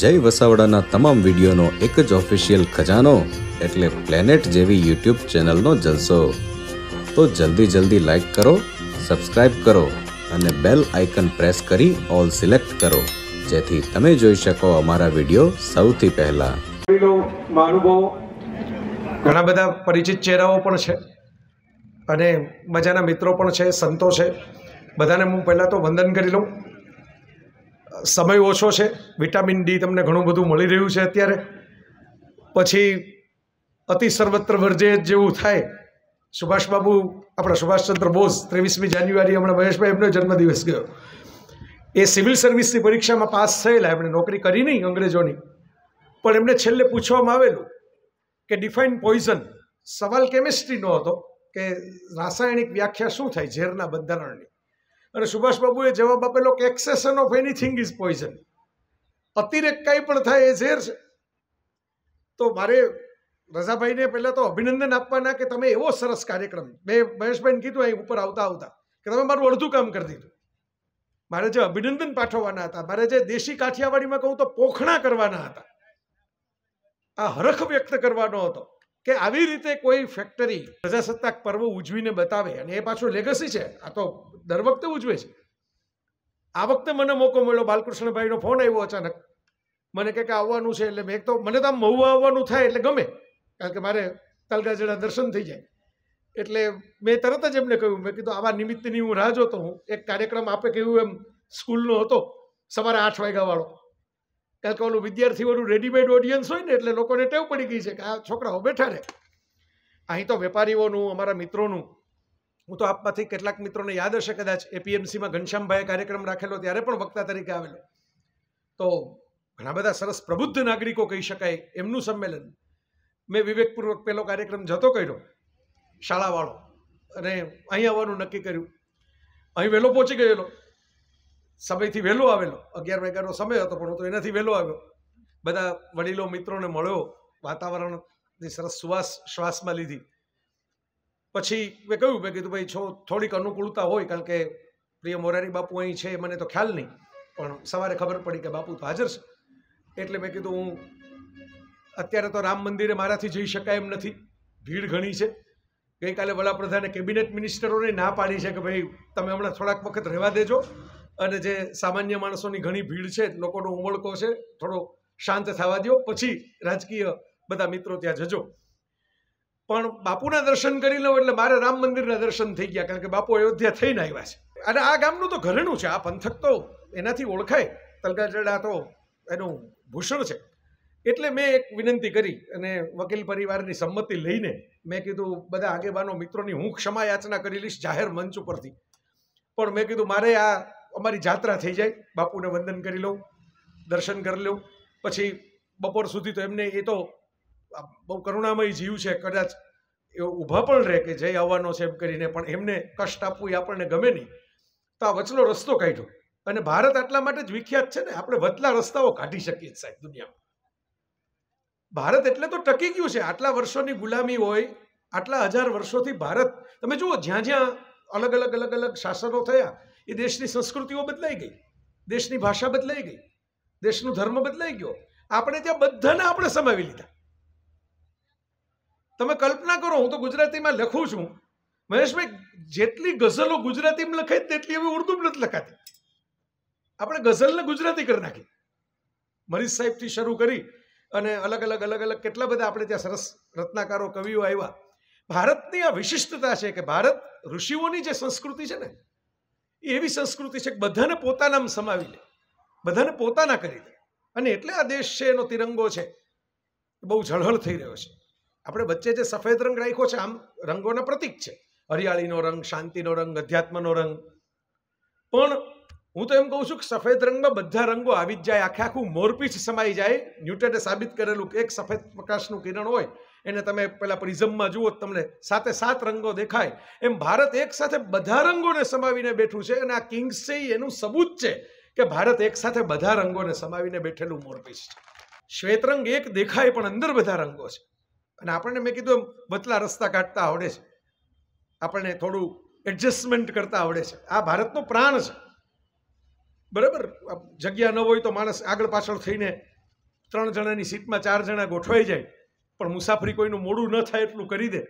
જય વસાવડાના તમામ વિડીયોનો એક જ ઓફિશિયલ ખજાનો એટલે પ્લેનેટ જેવી યુટ્યુબ ચેનલનો જલસો તો જલ્દી જલ્દી લાઈક કરો સબસ્ક્રાઈબ કરો અને બેલ આઇકન પ્રેસ કરી ઓલ સિલેક્ટ કરો જેથી તમે જોઈ શકો અમારા વિડીયો સૌથી પહેલા મહાનુભાવો ઘણા બધા પરિચિત ચહેરાઓ પણ છે અને મજાના મિત્રો પણ છે સંતો છે બધાને હું પહેલાં તો વંદન કરી લઉં સમય ઓછો છે વિટામિન ડી તમને ઘણું બધું મળી રહ્યું છે અત્યારે પછી અતિ સર્વત્ર વર્જે જેવું થાય સુભાષબાબુ આપણા સુભાષચંદ્ર બોઝ ત્રેવીસમી જાન્યુઆરી હમણાં મહેશભાઈ એમનો જન્મદિવસ ગયો એ સિવિલ સર્વિસની પરીક્ષામાં પાસ થયેલા એમણે નોકરી કરી નહીં અંગ્રેજોની પણ એમને છેલ્લે પૂછવામાં આવેલું કે ડિફાઇન પોઈઝન સવાલ કેમિસ્ટ્રીનો હતો કે રાસાયણિક વ્યાખ્યા શું થાય ઝેરના બંધારણની અને સુભાષ બાબુએ જવાબ આપેલો કે excess of anything is poison અતિરેક કંઈ પણ થાય એ ઝેર છે તો મારે રજાભાઈને પહેલાં તો અભિનંદન આપવાના કે તમે એવો સરસ કાર્યક્રમ મેં મહેશભાઈને કીધું અહીં ઉપર આવતા આવતા કે તમે મારું અડધું કામ કરી દીધું મારે જે અભિનંદન પાઠવવાના હતા મારે જે દેશી કાઠિયાવાડીમાં કહું તો પોખણા કરવાના હતા આ હરખ વ્યક્ત કરવાનો હતો કે આવી રીતે કોઈ ફેક્ટરી પ્રજાસત્તાક પર્વ ઉજવીને બતાવે અને એ પાછું લેગસી છે આ તો દર વખતે ઉજવે છે આ વખતે મને મોકો મળ્યો બાલકૃષ્ણભાઈનો ફોન આવ્યો અચાનક મને કે આવવાનું છે એટલે મેં તો મને તો આમ મહુવા આવવાનું થાય એટલે ગમે કારણ કે મારે તલગાજડા દર્શન થઈ જાય એટલે મેં તરત જ એમને કહ્યું મેં કીધું આવા નિમિત્તની હું રાહ જોતો હું એક કાર્યક્રમ આપે કહ્યું એમ સ્કૂલનો હતો સવારે આઠ વાગ્યાવાળો કારણ કે ઓલું વિદ્યાર્થીઓનું રેડીમેડ ઓડિયન્સ હોય ને એટલે લોકોને ટેવ પડી ગઈ છે કે આ છોકરાઓ બેઠા રહે અહીં તો વેપારીઓનું અમારા મિત્રોનું હું તો આપમાંથી કેટલાક મિત્રોને યાદ હશે કદાચ એપીએમસીમાં ઘનશ્યામભાઈએ કાર્યક્રમ રાખેલો ત્યારે પણ વક્તા તરીકે આવેલો તો ઘણા બધા સરસ પ્રબુદ્ધ નાગરિકો કહી શકાય એમનું સંમેલન મેં વિવેકપૂર્વક પહેલો કાર્યક્રમ જતો કર્યો શાળાવાળો અને અહીં આવવાનું નક્કી કર્યું અહીં વહેલો પહોંચી ગયેલો સમયથી વહેલો આવેલો અગિયાર વાગ્યાનો સમય હતો પણ હું તો એનાથી વહેલો આવ્યો બધા વડીલો મિત્રોને મળ્યો વાતાવરણની સરસ સુવાસ શ્વાસમાં લીધી પછી મેં કહ્યું મેં કીધું ભાઈ છો થોડીક અનુકૂળતા હોય કારણ કે પ્રિય મોરારી બાપુ અહીં છે મને તો ખ્યાલ નહીં પણ સવારે ખબર પડી કે બાપુ તો હાજર છે એટલે મેં કીધું હું અત્યારે તો રામ મંદિરે મારાથી જઈ શકાય એમ નથી ભીડ ઘણી છે ગઈકાલે વડાપ્રધાને કેબિનેટ મિનિસ્ટરોને ના પાડી છે કે ભાઈ તમે હમણાં થોડાક વખત રહેવા દેજો અને જે સામાન્ય માણસોની ઘણી ભીડ છે લોકોનો ઉમળકો છે થોડો શાંત થવા દો પછી રાજકીય બધા મિત્રો ત્યાં જજો પણ બાપુના દર્શન કરી લો એટલે મારે રામ મંદિરના દર્શન થઈ ગયા કારણ કે બાપુ અયોધ્યા થઈને આવ્યા છે અને આ ગામનું તો ઘરેણું છે આ પંથક તો એનાથી ઓળખાય તલકાચડા તો એનું ભૂષણ છે એટલે મેં એક વિનંતી કરી અને વકીલ પરિવારની સંમતિ લઈને મેં કીધું બધા આગેવાનો મિત્રોની હું ક્ષમા યાચના કરી લઈશ જાહેર મંચ ઉપરથી પણ મેં કીધું મારે આ અમારી જાત્રા થઈ જાય બાપુને વંદન કરી લઉં દર્શન કરી લઉં પછી બપોર સુધી તો એમને એ તો બહુ કરુણામય જીવ છે કદાચ એ ઊભા પણ રહે કે જય આવવાનો છે એમ કરીને પણ એમને કષ્ટ આપવું એ આપણને ગમે નહીં તો આ વચલો રસ્તો કાઢ્યો અને ભારત આટલા માટે જ વિખ્યાત છે ને આપણે વચલા રસ્તાઓ કાઢી શકીએ સાહેબ દુનિયામાં ભારત એટલે તો ટકી ગયું છે આટલા વર્ષોની ગુલામી હોય આટલા હજાર વર્ષોથી ભારત તમે જુઓ જ્યાં જ્યાં અલગ અલગ અલગ અલગ શાસનો થયા એ દેશની સંસ્કૃતિઓ બદલાઈ ગઈ દેશની ભાષા બદલાઈ ગઈ દેશનો ધર્મ બદલાઈ ગયો આપણે ત્યાં બધાને આપણે સમાવી લીધા તમે કલ્પના કરો હું તો ગુજરાતીમાં લખું છું મહેશભાઈ જેટલી ગઝલો ગુજરાતીમાં લખાય તેટલી હવે ઉર્દુમાં નથી લખાતી આપણે ગઝલને ગુજરાતી કરી નાખી મરીઝ સાહેબથી શરૂ કરી અને અલગ અલગ અલગ અલગ કેટલા બધા આપણે ત્યાં સરસ રત્નાકારો કવિઓ આવ્યા ભારતની આ વિશિષ્ટતા છે કે ભારત ઋષિઓની જે સંસ્કૃતિ છે ને એવી સંસ્કૃતિ છે કે બધાને પોતાનામાં સમાવી લે બધાને પોતાના કરી દે અને એટલે આ દેશ છે એનો તિરંગો છે બહુ ઝળહળ થઈ રહ્યો છે આપણે વચ્ચે જે સફેદ રંગ રાખ્યો છે આમ રંગોના પ્રતિક છે હરિયાળીનો રંગ શાંતિનો રંગ અધ્યાત્મનો રંગ પણ હું તો એમ કહું છું કે સફેદ રંગમાં બધા રંગો આવી જ જાય આખે આખું મોરપીછ સમાઈ જાય ન્યૂટને સાબિત કરેલું કે એક સફેદ પ્રકાશનું કિરણ હોય એને તમે પેલા પ્રિઝમમાં જુઓ તમને સાથે સાત રંગો દેખાય એમ ભારત એકસાથે બધા રંગોને સમાવીને બેઠું છે અને આ કિંગ્સ છે એનું સબૂત છે કે ભારત એકસાથે બધા રંગોને સમાવીને બેઠેલું મોરપીસ છે શ્વેતરંગ એક દેખાય પણ અંદર બધા રંગો છે અને આપણને મેં કીધું એમ બદલા રસ્તા કાઢતા આવડે છે આપણને થોડું એડજસ્ટમેન્ટ કરતા આવડે છે આ ભારતનો પ્રાણ છે બરાબર જગ્યા ન હોય તો માણસ આગળ પાછળ થઈને ત્રણ જણાની સીટમાં ચાર જણા ગોઠવાઈ જાય પણ મુસાફરી કોઈનું મોડું ન થાય એટલું કરી દે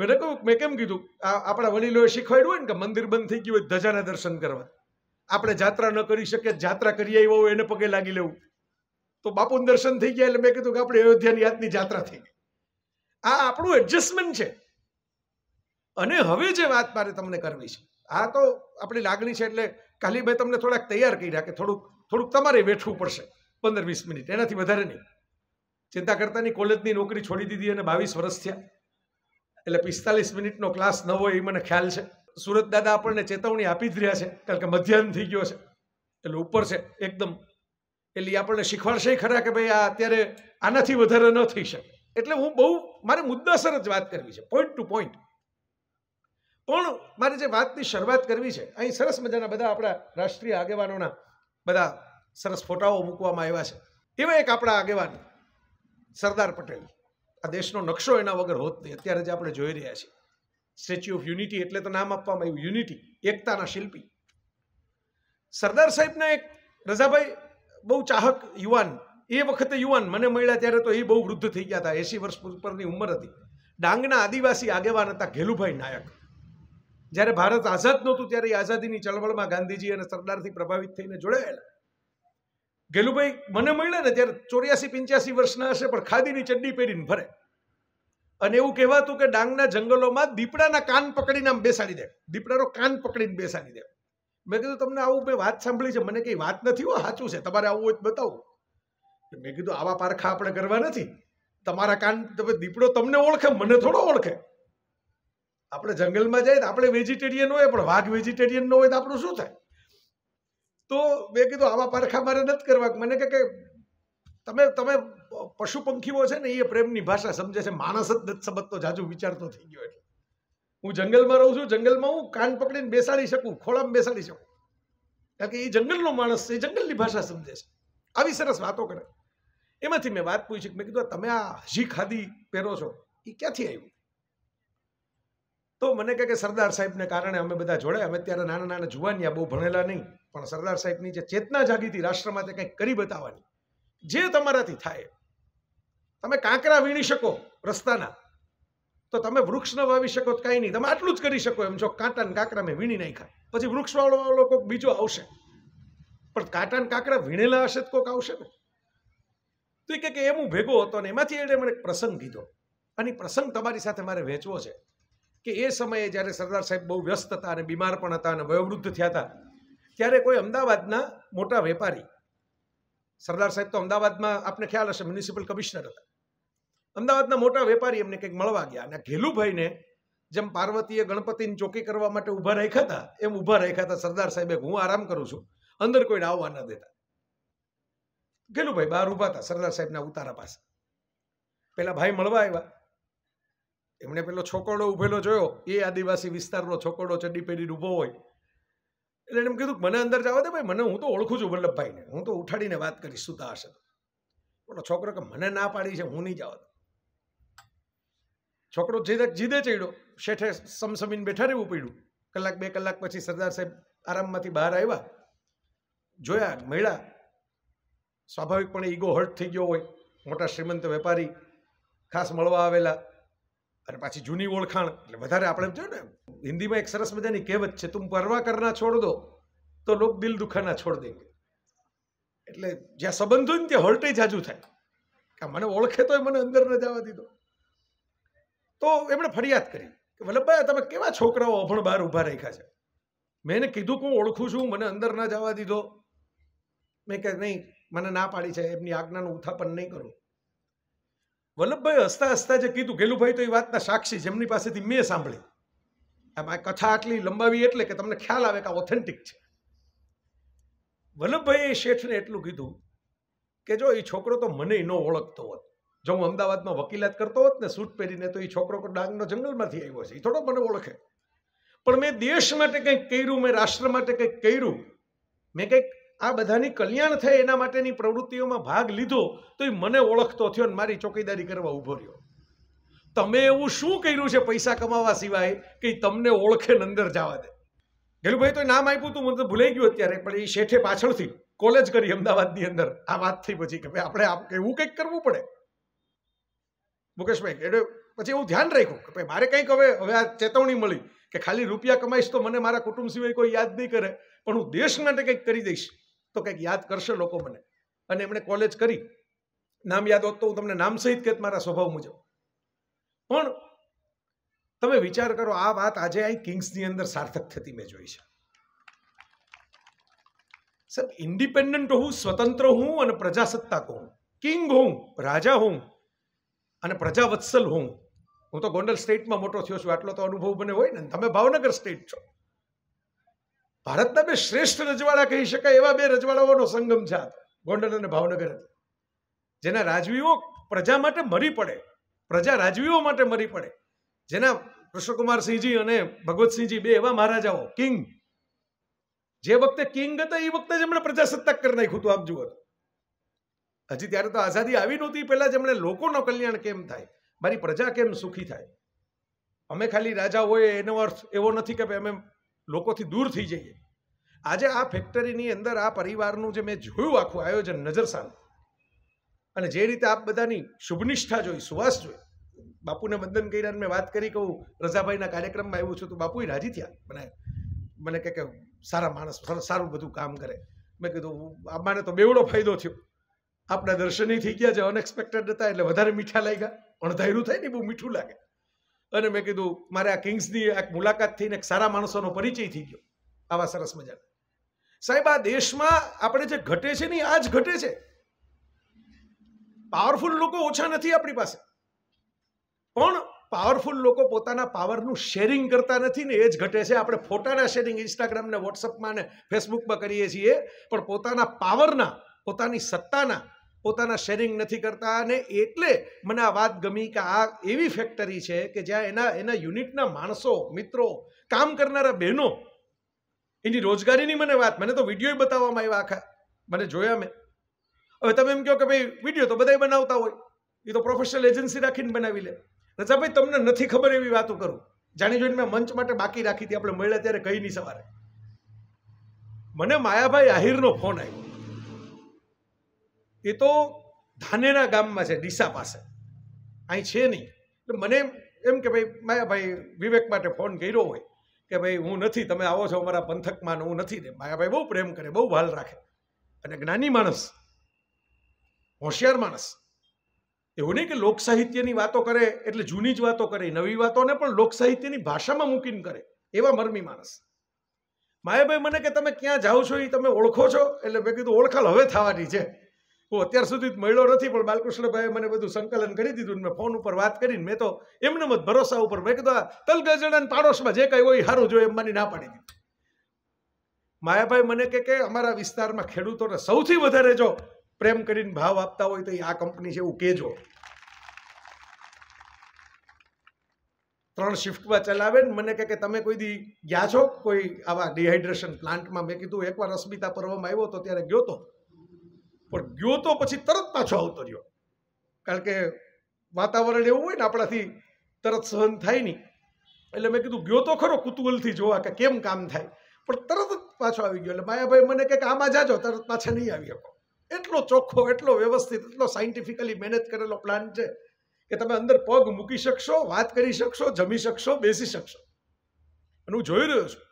મેં કહ્યું મેં કેમ કીધું આપણા વડીલોએ શીખવાડ્યું હોય ને કે મંદિર બંધ થઈ ગયું હોય ધજાના દર્શન કરવા આપણે જાત્રા ન કરી શકીએ જાત્રા કરી આવ્યા હોય એને પગે લાગી લેવું તો બાપુનું દર્શન થઈ ગયા એટલે મેં કીધું કે આપણે અયોધ્યાની યાદની જાત્રા થઈ ગઈ આ આપણું એડજસ્ટમેન્ટ છે અને હવે જે વાત મારે તમને કરવી છે આ તો આપણી લાગણી છે એટલે કાલી મેં તમને થોડાક તૈયાર કર્યા કે થોડુંક થોડુંક તમારે વેઠવું પડશે પંદર વીસ મિનિટ એનાથી વધારે નહીં ચિંતા કરતાની કોલેજની નોકરી છોડી દીધી અને બાવીસ વર્ષ થયા એટલે પિસ્તાલીસ મિનિટનો ક્લાસ ન હોય એ મને ખ્યાલ છે સુરત દાદા આપણને ચેતવણી આપી જ રહ્યા છે કારણ કે મધ્યાહન થઈ ગયો છે એટલે ઉપર છે એકદમ એટલે આપણને શીખવાડશે ખરા કે ભાઈ આ અત્યારે આનાથી વધારે ન થઈ શકે એટલે હું બહુ મારે મુદ્દાસર જ વાત કરવી છે પોઈન્ટ ટુ પોઈન્ટ પણ મારે જે વાતની શરૂઆત કરવી છે અહીં સરસ મજાના બધા આપણા રાષ્ટ્રીય આગેવાનોના બધા સરસ ફોટાઓ મૂકવામાં આવ્યા છે એવા એક આપણા આગેવાન સરદાર પટેલ આ દેશનો નકશો એના વગર હોત નહીં અત્યારે જે આપણે જોઈ રહ્યા છીએ સ્ટેચ્યુ ઓફ યુનિટી એટલે તો નામ આપવામાં આવ્યું યુનિટી એકતાના શિલ્પી સરદાર સાહેબના એક રજાભાઈ બહુ ચાહક યુવાન એ વખતે યુવાન મને મળ્યા ત્યારે તો એ બહુ વૃદ્ધ થઈ ગયા હતા એંસી વર્ષ ઉપરની ઉંમર હતી ડાંગના આદિવાસી આગેવાન હતા ઘેલુભાઈ નાયક જ્યારે ભારત આઝાદ નહોતું ત્યારે એ આઝાદીની ચળવળમાં ગાંધીજી અને સરદારથી પ્રભાવિત થઈને જોડાયેલા ગેલુભાઈ મને મળ્યા ને ત્યારે ચોર્યાસી પંચ્યાસી વર્ષના હશે પણ ખાદીની ચડ્ડી પહેરીને ભરે અને એવું કહેવાતું કે ડાંગના જંગલોમાં દીપડાના કાન પકડીને આમ બેસાડી દે દીપડાનો કાન પકડીને બેસાડી દે મેં કીધું તમને આવું મેં વાત સાંભળી છે મને કંઈ વાત નથી હો સાચું છે તમારે આવું હોય બતાવું મેં કીધું આવા પારખા આપણે કરવા નથી તમારા કાન તમે દીપડો તમને ઓળખે મને થોડો ઓળખે આપણે જંગલમાં જઈએ તો આપણે વેજીટેરિયન હોય પણ વાઘ વેજીટેરિયન ન હોય તો આપણું શું થાય તો મેં કીધું આવા પારખા મારે નથી કરવા મને કે તમે તમે પશુ પંખીઓ છે ને એ પ્રેમની ભાષા સમજે છે માણસ જ નથી સમજતો જાજુ વિચારતો થઈ ગયો એટલે હું જંગલમાં રહું છું જંગલમાં હું કાન પકડીને બેસાડી શકું ખોળામાં બેસાડી શકું કારણ કે એ જંગલનો માણસ છે એ જંગલની ભાષા સમજે છે આવી સરસ વાતો કરે એમાંથી મેં વાત પૂછી મેં કીધું તમે આ હજી ખાદી પહેરો છો એ ક્યાંથી આવ્યું તો મને કહે કે સરદાર સાહેબને કારણે અમે બધા જોડે અમે ત્યારે નાના નાના જુવાનિયા બહુ ભણેલા નહીં પણ સરદાર સાહેબની જે ચેતના જાગીતી રાષ્ટ્ર માટે કંઈક કરી બતાવવાની જે તમારાથી થાય તમે કાંકરા વીણી શકો રસ્તાના તો તમે વૃક્ષ ન વાવી શકો તો કાંઈ નહીં તમે આટલું જ કરી શકો એમ છો કાંટા ને કાંકરા મેં વીણી નાખ્યા પછી વૃક્ષવાળો લોકો બીજો આવશે પણ કાંટા ને કાંકરા વીણેલા હશે તો કોઈક આવશે ને તો એ કે એમ હું ભેગો હતો ને એમાંથી એને મને પ્રસંગ કીધો અને પ્રસંગ તમારી સાથે મારે વહેંચવો છે કે એ સમયે જ્યારે સરદાર સાહેબ બહુ વ્યસ્ત હતા અને બીમાર પણ હતા અને વયોવૃદ્ધ થયા હતા ત્યારે કોઈ અમદાવાદના મોટા વેપારી સરદાર સાહેબ તો અમદાવાદમાં આપને ખ્યાલ હશે મ્યુનિસિપલ કમિશનર હતા અમદાવાદના મોટા વેપારી એમને કંઈક મળવા ગયા અને ઘેલુભાઈને જેમ પાર્વતીએ ગણપતિને ચોકી કરવા માટે ઊભા રાખ્યા હતા એમ ઊભા રાખ્યા હતા સરદાર સાહેબે હું આરામ કરું છું અંદર કોઈને આવવા ન દેતા ઘેલુભાઈ બહાર ઊભા હતા સરદાર સાહેબના ઉતારા પાસે પેલા ભાઈ મળવા આવ્યા એમણે પેલો છોકરો ઊભેલો જોયો એ આદિવાસી વિસ્તારનો છોકરો ચડ્ડી પેઢી ઊભો હોય એટલે એમ કીધું મને અંદર જવા દે ભાઈ મને હું તો ઓળખું છું વલ્લભભાઈને હું તો ઉઠાડીને વાત કરીશ સુતા હશે તો છોકરો કે મને ના પાડી છે હું નહીં જવા દઉં છોકરો જીદે જીદે ચડ્યો શેઠે સમસમીને બેઠા રહેવું પડ્યું કલાક બે કલાક પછી સરદાર સાહેબ આરામમાંથી બહાર આવ્યા જોયા મહિલા સ્વાભાવિકપણે ઈગો હર્ટ થઈ ગયો હોય મોટા શ્રીમંત વેપારી ખાસ મળવા આવેલા અને પાછી જૂની ઓળખાણ એટલે વધારે આપણે જોયું ને હિન્દીમાં એક સરસ મજાની કહેવત છે તું પરવા કરના છોડ દો તો લોક દિલ દુખાના છોડ દેંગે એટલે જ્યાં સંબંધો ને ત્યાં હોલ્ટેજ જાજુ થાય કે મને ઓળખે તો મને અંદર ન જવા દીધો તો એમણે ફરિયાદ કરી કે વલ્લભભાઈ તમે કેવા છોકરાઓ અભણ બહાર ઊભા રાખ્યા છે મેં એને કીધું કે હું ઓળખું છું મને અંદર ના જવા દીધો મેં કે નહીં મને ના પાડી છે એમની આજ્ઞાનું ઉથાપન નહીં કરું વલ્લભભાઈ હસતા હસતા જે કીધું ગેલુભાઈ તો એ વાતના સાક્ષી જેમની પાસેથી મેં સાંભળી આમ આ કથા આટલી લંબાવી એટલે કે તમને ખ્યાલ આવે કે આ ઓથેન્ટિક છે વલ્લભભાઈએ શેઠને એટલું કીધું કે જો એ છોકરો તો મને ન ઓળખતો હોત જો હું અમદાવાદમાં વકીલાત કરતો હોત ને સૂટ પહેરીને તો એ છોકરો ડાંગનો જંગલમાંથી આવ્યો છે એ થોડો મને ઓળખે પણ મેં દેશ માટે કંઈક કર્યું મેં રાષ્ટ્ર માટે કંઈક કર્યું મેં કંઈક આ બધાની કલ્યાણ થાય એના માટેની પ્રવૃત્તિઓમાં ભાગ લીધો તો એ મને ઓળખતો થયો ને મારી ચોકીદારી કરવા ઊભો રહ્યો તમે એવું શું કર્યું છે પૈસા કમાવા સિવાય કે તમને ઓળખે અંદર જવા દે ગેલુભાઈ તો નામ આપ્યું તું મને ભૂલાઈ ગયું અત્યારે પણ એ શેઠે પાછળથી કોલેજ કરી અમદાવાદની અંદર આ વાત થઈ પછી કે ભાઈ આપણે એવું કંઈક કરવું પડે મુકેશભાઈ એટલે પછી એવું ધ્યાન રાખ્યું કે ભાઈ મારે કંઈક હવે હવે આ ચેતવણી મળી કે ખાલી રૂપિયા કમાઈશ તો મને મારા કુટુંબ સિવાય કોઈ યાદ નહીં કરે પણ હું દેશ માટે કંઈક કરી દઈશ તો કંઈક યાદ કરશે લોકો મને અને એમણે કોલેજ કરી નામ યાદ હોત તો હું તમને નામ સહિત કહેત મારા સ્વભાવ મુજબ પણ તમે વિચાર કરો આ વાત આજે અહીં કિંગ્સની અંદર સાર્થક થતી મેં જોઈ છે સાહેબ ઇન્ડિપેન્ડન્ટ હું સ્વતંત્ર હું અને પ્રજાસત્તાક હું કિંગ હું રાજા હું અને પ્રજાવત્સલ હું હું તો ગોંડલ સ્ટેટમાં મોટો થયો છું આટલો તો અનુભવ મને હોય ને તમે ભાવનગર સ્ટેટ છો ભારતના બે શ્રેષ્ઠ રજવાડા કહી શકાય એવા બે રજવાડાઓનો સંગમ છે ગોંડલ અને ભાવનગર જેના રાજવીઓ પ્રજા માટે મરી પડે પ્રજા રાજવીઓ માટે મરી પડે જેના કૃષ્ણકુમારસિંહજી અને ભગવતસિંહજી બે એવા મહારાજાઓ કિંગ જે વખતે કિંગ હતા એ વખતે જ એમણે પ્રજાસત્તાક કરી નાખ્યું હતું આપ જુઓ હજી ત્યારે તો આઝાદી આવી નહોતી પહેલાં જેમણે લોકોનો કલ્યાણ કેમ થાય મારી પ્રજા કેમ સુખી થાય અમે ખાલી રાજા હોય એનો અર્થ એવો નથી કે અમે લોકોથી દૂર થઈ જઈએ આજે આ ફેક્ટરીની અંદર આ પરિવારનું જે મેં જોયું આખું આયોજન નજર સામે અને જે રીતે આપ બધાની શુભનિષ્ઠા જોઈ સુવાસ જોઈ બાપુને વંદન કર્યા મેં વાત કરી કહું રજાભાઈના કાર્યક્રમમાં આવ્યું છું તો બાપુ રાજી થયા મને મને કહે કે સારા માણસ સારું બધું કામ કરે મેં કીધું આમાને તો બેવડો ફાયદો થયો આપણા દર્શનની થઈ ગયા છે અનએક્સપેક્ટેડ હતા એટલે વધારે મીઠા લાગ્યા અણધાર્યું થાય ને બહુ મીઠું લાગે અને મેં કીધું મારે આ કિંગ્સની એક મુલાકાત થઈને એક સારા માણસોનો પરિચય થઈ ગયો આવા સરસ મજાના સાહેબ આ દેશમાં આપણે જે ઘટે છે ને આ જ ઘટે છે પાવરફુલ લોકો ઓછા નથી આપણી પાસે પણ પાવરફુલ લોકો પોતાના પાવરનું શેરિંગ કરતા નથી ને એ જ ઘટે છે આપણે ફોટાના શેરિંગ ઇન્સ્ટાગ્રામ ને વોટ્સઅપમાં ને ફેસબુકમાં કરીએ છીએ પણ પોતાના પાવરના પોતાની સત્તાના પોતાના શેરિંગ નથી કરતા અને એટલે મને આ વાત ગમી કે આ એવી ફેક્ટરી છે કે જ્યાં એના એના યુનિટના માણસો મિત્રો કામ કરનારા બહેનો એની રોજગારીની મને વાત મને તો વિડીયો બતાવવામાં આવ્યા આખા મને જોયા મેં હવે તમે એમ કહો કે ભાઈ વિડીયો તો બધા બનાવતા હોય એ તો પ્રોફેશનલ એજન્સી રાખીને બનાવી લે રજાભાઈ તમને નથી ખબર એવી વાતો કરું જાણી જોઈને મેં મંચ માટે બાકી રાખી હતી આપણે મળ્યા ત્યારે કહી નહીં સવારે મને માયાભાઈ આહિરનો ફોન આવ્યો એ તો ધાનેરા ગામમાં છે ડીસા પાસે અહીં છે નહીં એટલે મને એમ કે ભાઈ માયાભાઈ વિવેક માટે ફોન કર્યો હોય કે ભાઈ હું નથી તમે આવો છો અમારા પંથકમાં હું નથી ને માયાભાઈ બહુ પ્રેમ કરે બહુ ભાલ રાખે અને જ્ઞાની માણસ હોશિયાર માણસ એવું નહીં કે લોકસાહિત્યની વાતો કરે એટલે જૂની જ વાતો કરે નવી વાતોને પણ લોકસાહિત્યની ભાષામાં મૂકીને કરે એવા મરમી માણસ માયાભાઈ મને કે તમે ક્યાં જાઓ છો એ તમે ઓળખો છો એટલે મેં કીધું ઓળખાલ હવે થવાની છે હું અત્યાર સુધી મળ્યો નથી પણ બાલકૃષ્ણભાઈએ મને બધું સંકલન કરી દીધું મેં ફોન ઉપર વાત કરીને મેં તો એમને જ ભરોસા ઉપર મેં કીધું તલ પાડોશમાં જે કંઈ હોય સારું જોઈએ એમ મને ના પાડી દીધું માયાભાઈ મને કે કે અમારા વિસ્તારમાં ખેડૂતોને સૌથી વધારે જો પ્રેમ કરીને ભાવ આપતા હોય તો એ આ કંપની છે એવું કહેજો ત્રણ શિફ્ટમાં ચલાવે ને મને કે તમે કોઈ દી ગયા છો કોઈ આવા ડિહાઇડ્રેશન પ્લાન્ટમાં મેં કીધું એકવાર અસ્મિતા પર્વમાં આવ્યો તો ત્યારે ગયો તો પણ ગયો તો પછી તરત પાછો આવતો રહ્યો કારણ કે વાતાવરણ એવું હોય ને આપણાથી તરત સહન થાય નહીં એટલે મેં કીધું ગયો તો ખરો કુતૂહલથી જોવા કે કેમ કામ થાય પણ તરત જ પાછો આવી ગયો એટલે માયાભાઈ મને કે આમાં જાજો તરત પાછા નહીં આવી શકો એટલો ચોખ્ખો એટલો વ્યવસ્થિત એટલો સાયન્ટિફિકલી મેનેજ કરેલો પ્લાન છે કે તમે અંદર પગ મૂકી શકશો વાત કરી શકશો જમી શકશો બેસી શકશો અને હું જોઈ રહ્યો છું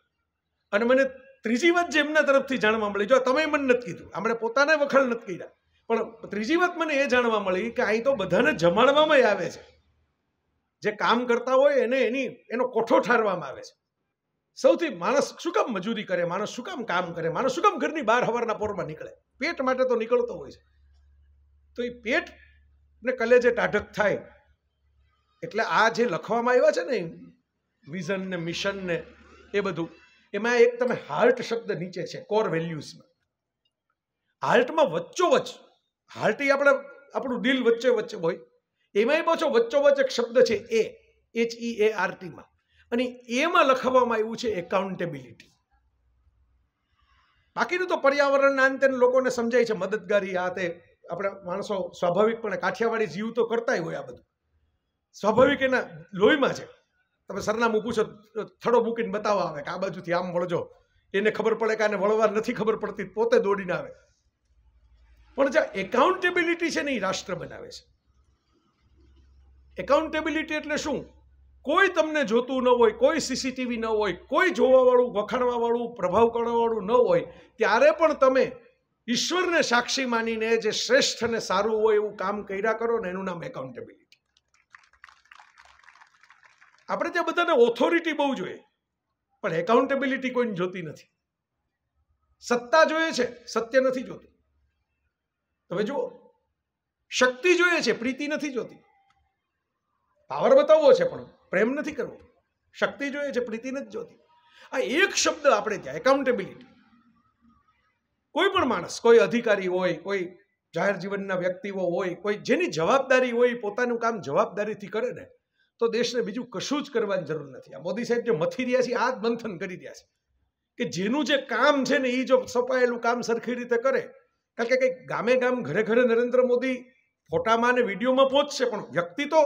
અને મને ત્રીજી વાત જે એમના તરફથી જાણવા મળી જો તમે મને નથી કીધું આપણે પોતાને વખાણ નથી કર્યા પણ ત્રીજી વાત મને એ જાણવા મળી કે અહીં તો બધાને જમાડવામાં આવે છે જે કામ કરતા હોય એને એની એનો કોઠો ઠારવામાં આવે છે સૌથી માણસ શું કામ મજૂરી કરે માણસ શું કામ કામ કરે માણસ શું કામ ઘરની બહાર હવારના પોરમાં નીકળે પેટ માટે તો નીકળતો હોય છે તો એ પેટ ને કલેજે ટાઢક થાય એટલે આ જે લખવામાં આવ્યા છે ને વિઝન ને મિશન ને એ બધું એમાં એક તમે હાર્ટ શબ્દ નીચે છે કોર વેલ્યુઝમાં હાર્ટમાં વચ્ચોવચ્ચ હાર્ટ આપણે આપણું દિલ વચ્ચે વચ્ચે હોય એમાંય પાછો વચ્ચોવચ એક શબ્દ છે એ એચ ઈ એ આર ટીમાં અને એમાં લખવામાં આવ્યું છે એકાઉન્ટેબિલિટી બાકીનું તો પર્યાવરણના અંતે લોકોને સમજાય છે મદદગારી આ તે આપણે માણસો સ્વાભાવિકપણે કાઠિયાવાડી જીવ તો કરતાય હોય આ બધું સ્વાભાવિક એના લોહીમાં છે તમે સરનામું પૂછો થડો મૂકીને બતાવવા આવે કે આ બાજુથી આમ વળજો એને ખબર પડે કે આને વળવા નથી ખબર પડતી પોતે દોડીને આવે પણ જે એકાઉન્ટેબિલિટી છે ને એ રાષ્ટ્ર બનાવે છે એકાઉન્ટેબિલિટી એટલે શું કોઈ તમને જોતું ન હોય કોઈ સીસીટીવી ન હોય કોઈ જોવાવાળું વખાણવાવાળું પ્રભાવ કરવાવાળું ન હોય ત્યારે પણ તમે ઈશ્વરને સાક્ષી માનીને જે શ્રેષ્ઠ અને સારું હોય એવું કામ કર્યા કરો ને એનું નામ એકાઉન્ટેબિલિટી આપણે ત્યાં બધાને ઓથોરિટી બહુ જોઈએ પણ એકાઉન્ટેબિલિટી કોઈને જોતી નથી સત્તા જોઈએ છે સત્ય નથી જોતું તમે જુઓ શક્તિ જોઈએ છે પ્રીતિ નથી જોતી પાવર બતાવવો છે પણ પ્રેમ નથી કરવો શક્તિ જોઈએ છે પ્રીતિ નથી જોતી આ એક શબ્દ આપણે ત્યાં એકાઉન્ટેબિલિટી કોઈ પણ માણસ કોઈ અધિકારી હોય કોઈ જાહેર જીવનના વ્યક્તિઓ હોય કોઈ જેની જવાબદારી હોય પોતાનું કામ જવાબદારીથી કરે ને તો દેશને બીજું કશું જ કરવાની જરૂર નથી આ મોદી સાહેબ જે મથી રહ્યા છે આ જ મંથન કરી રહ્યા છે કે જેનું જે કામ છે ને એ જો સપાયેલું કામ સરખી રીતે કરે કારણ કે કંઈક ગામે ગામ ઘરે ઘરે નરેન્દ્ર મોદી ફોટામાં અને વિડીયોમાં પહોંચશે પણ વ્યક્તિ તો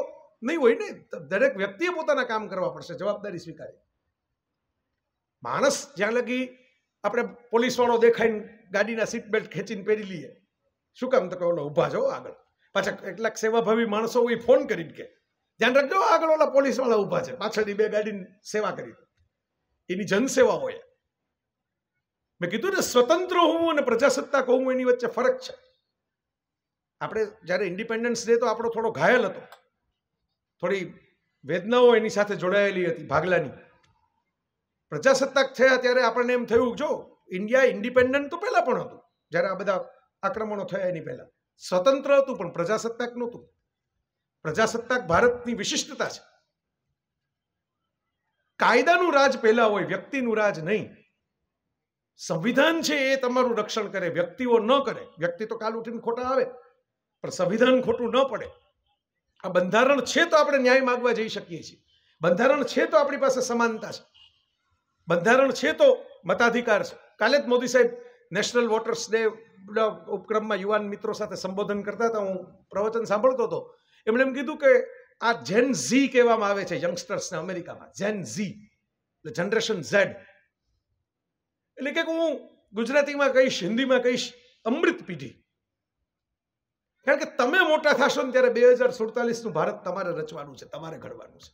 નહીં હોય ને દરેક વ્યક્તિએ પોતાના કામ કરવા પડશે જવાબદારી સ્વીકારી માણસ જ્યાં લગી આપણે પોલીસવાળો દેખાઈને ગાડીના સીટ બેલ્ટ ખેંચીને પહેરી લઈએ શું કામ તો કહો ઊભા જાઓ આગળ પાછા કેટલાક સેવાભાવી માણસો એ ફોન કરીને કે ધ્યાન રાખજો આગળ ઓલા પોલીસવાળા ઊભા છે પાછળની બે ગાડીની સેવા કરી એની જનસેવા હોય મેં કીધું ને સ્વતંત્ર હોવું અને પ્રજાસત્તાક હોવું એની વચ્ચે ફરક છે આપણે જ્યારે ઇન્ડિપેન્ડન્સ ડે તો આપણો થોડો ઘાયલ હતો થોડી વેદનાઓ એની સાથે જોડાયેલી હતી ભાગલાની પ્રજાસત્તાક થયા ત્યારે આપણને એમ થયું જો ઇન્ડિયા ઇન્ડિપેન્ડન્ટ તો પહેલાં પણ હતું જ્યારે આ બધા આક્રમણો થયા એની પહેલાં સ્વતંત્ર હતું પણ પ્રજાસત્તાક નહોતું પ્રજાસત્તાક ભારતની વિશિષ્ટતા છે કાયદાનું રાજ પહેલા હોય વ્યક્તિનું રાજ નહીં સંવિધાન છે એ તમારું રક્ષણ કરે વ્યક્તિઓ ન કરે વ્યક્તિ તો કાલ ઉઠીને ખોટા આવે પણ સંવિધાન ખોટું ન પડે આ બંધારણ છે તો આપણે ન્યાય માગવા જઈ શકીએ છીએ બંધારણ છે તો આપણી પાસે સમાનતા છે બંધારણ છે તો મતાધિકાર છે કાલે જ મોદી સાહેબ નેશનલ વોટર્સ ડે ઉપક્રમમાં યુવાન મિત્રો સાથે સંબોધન કરતા હતા હું પ્રવચન સાંભળતો હતો એમણે એમ કીધું કે આ જેન ઝી કહેવામાં આવે છે યંગસ્ટર્સને અમેરિકામાં જેન ઝી એટલે જનરેશન ઝેડ એટલે કે હું ગુજરાતીમાં કહીશ હિન્દીમાં કહીશ અમૃત પીઢી કારણ કે તમે મોટા થશો ને ત્યારે બે હજાર સુડતાલીસનું ભારત તમારે રચવાનું છે તમારે ઘડવાનું છે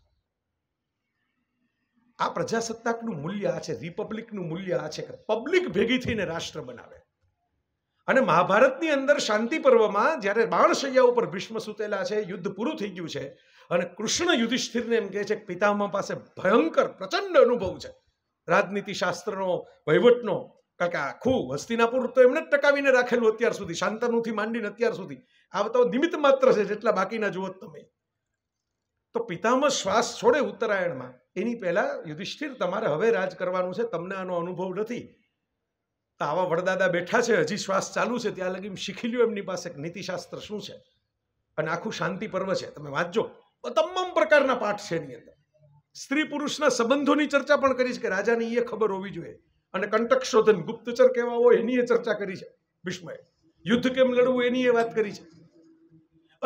આ પ્રજાસત્તાકનું મૂલ્ય આ છે રિપબ્લિકનું મૂલ્ય આ છે કે પબ્લિક ભેગી થઈને રાષ્ટ્ર બનાવે અને મહાભારતની અંદર શાંતિ પર્વમાં જ્યારે બાણશૈયા ઉપર ભીષ્મ સૂતેલા છે યુદ્ધ પૂરું થઈ ગયું છે અને કૃષ્ણ યુધિષ્ઠિરને એમ કહે છે કે પિતામહ પાસે ભયંકર પ્રચંડ અનુભવ છે રાજનીતિ શાસ્ત્રનો વહીવટનો કારણ કે આખું હસ્તિનાપુર તો એમને જ ટકાવીને રાખેલું અત્યાર સુધી શાંતનુથી માંડીને અત્યાર સુધી આ તો નિમિત્ત માત્ર છે જેટલા બાકીના જુઓ તમે તો પિતામહ શ્વાસ છોડે ઉત્તરાયણમાં એની પહેલા યુધિષ્ઠિર તમારે હવે રાજ કરવાનું છે તમને આનો અનુભવ નથી તો આવા વડદાદા બેઠા છે હજી શ્વાસ ચાલુ છે ત્યાં લગી શીખી લ્યો એમની પાસે નીતિશાસ્ત્ર શું છે અને આખું શાંતિ પર્વ છે તમે વાંચજો તમામ પ્રકારના પાઠ છે એની અંદર સ્ત્રી પુરુષના સંબંધોની ચર્ચા પણ કરી છે કે રાજાની એ ખબર હોવી જોઈએ અને કંટક શોધન ગુપ્તચર કહેવા હોય એની એ ચર્ચા કરી છે ભીષ્મએ યુદ્ધ કેમ લડવું એની એ વાત કરી છે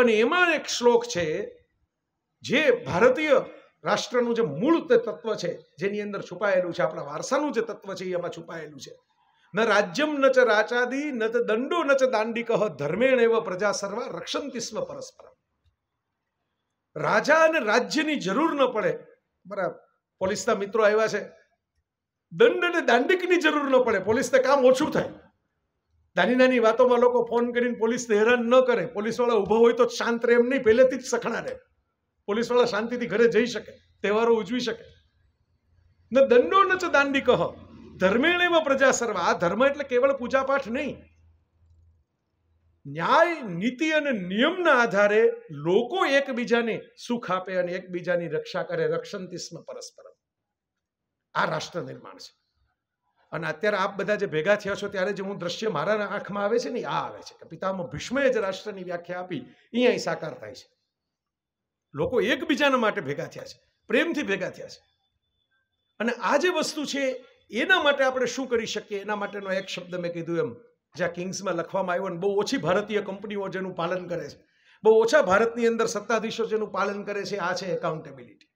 અને એમાં એક શ્લોક છે જે ભારતીય રાષ્ટ્રનું જે મૂળ તત્વ છે જેની અંદર છુપાયેલું છે આપણા વારસાનું જે તત્વ છે એ એમાં છુપાયેલું છે ન રાજ્યમ ન ચ રાચાદી ન ચ દંડો ન ચ દાંડિક ધર્મેણ એવ પ્રજા સર્વા રક્ષંતિ સ્વ પરસ્પરમ રાજા અને રાજ્યની જરૂર ન પડે બરાબર પોલીસના મિત્રો આવ્યા છે દંડ અને દાંડિકની જરૂર ન પડે પોલીસને કામ ઓછું થાય નાની નાની વાતોમાં લોકો ફોન કરીને પોલીસને હેરાન ન કરે પોલીસવાળા ઊભો હોય તો શાંત રહે એમ નહીં પહેલેથી જ સખણા રહે પોલીસવાળા શાંતિથી ઘરે જઈ શકે તહેવારો ઉજવી શકે ન દંડો ન ચ દાંડી કહો ધર્મેણ ધર્મેણેવ પ્રજા સર્વા આ ધર્મ એટલે કેવળ પૂજાપાઠ નહીં ન્યાય નીતિ અને નિયમના આધારે લોકો એકબીજાને સુખ આપે અને એકબીજાની રક્ષા કરે રક્ષંતિસ્મ પરસ્પર આ રાષ્ટ્ર નિર્માણ છે અને અત્યારે આપ બધા જે ભેગા થયા છો ત્યારે જે હું દ્રશ્ય મારા આંખમાં આવે છે ને આ આવે છે કે પિતામાં ભીષ્મએ જ રાષ્ટ્રની વ્યાખ્યા આપી અહીંયા સાકાર થાય છે લોકો એકબીજાના માટે ભેગા થયા છે પ્રેમથી ભેગા થયા છે અને આ જે વસ્તુ છે એના માટે આપણે શું કરી શકીએ એના માટેનો એક શબ્દ મેં કીધું એમ જ્યાં કિંગ્સમાં લખવામાં આવ્યો અને બહુ ઓછી ભારતીય કંપનીઓ જેનું પાલન કરે છે બહુ ઓછા ભારતની અંદર સત્તાધીશો જેનું પાલન કરે છે આ છે એકાઉન્ટેબિલિટી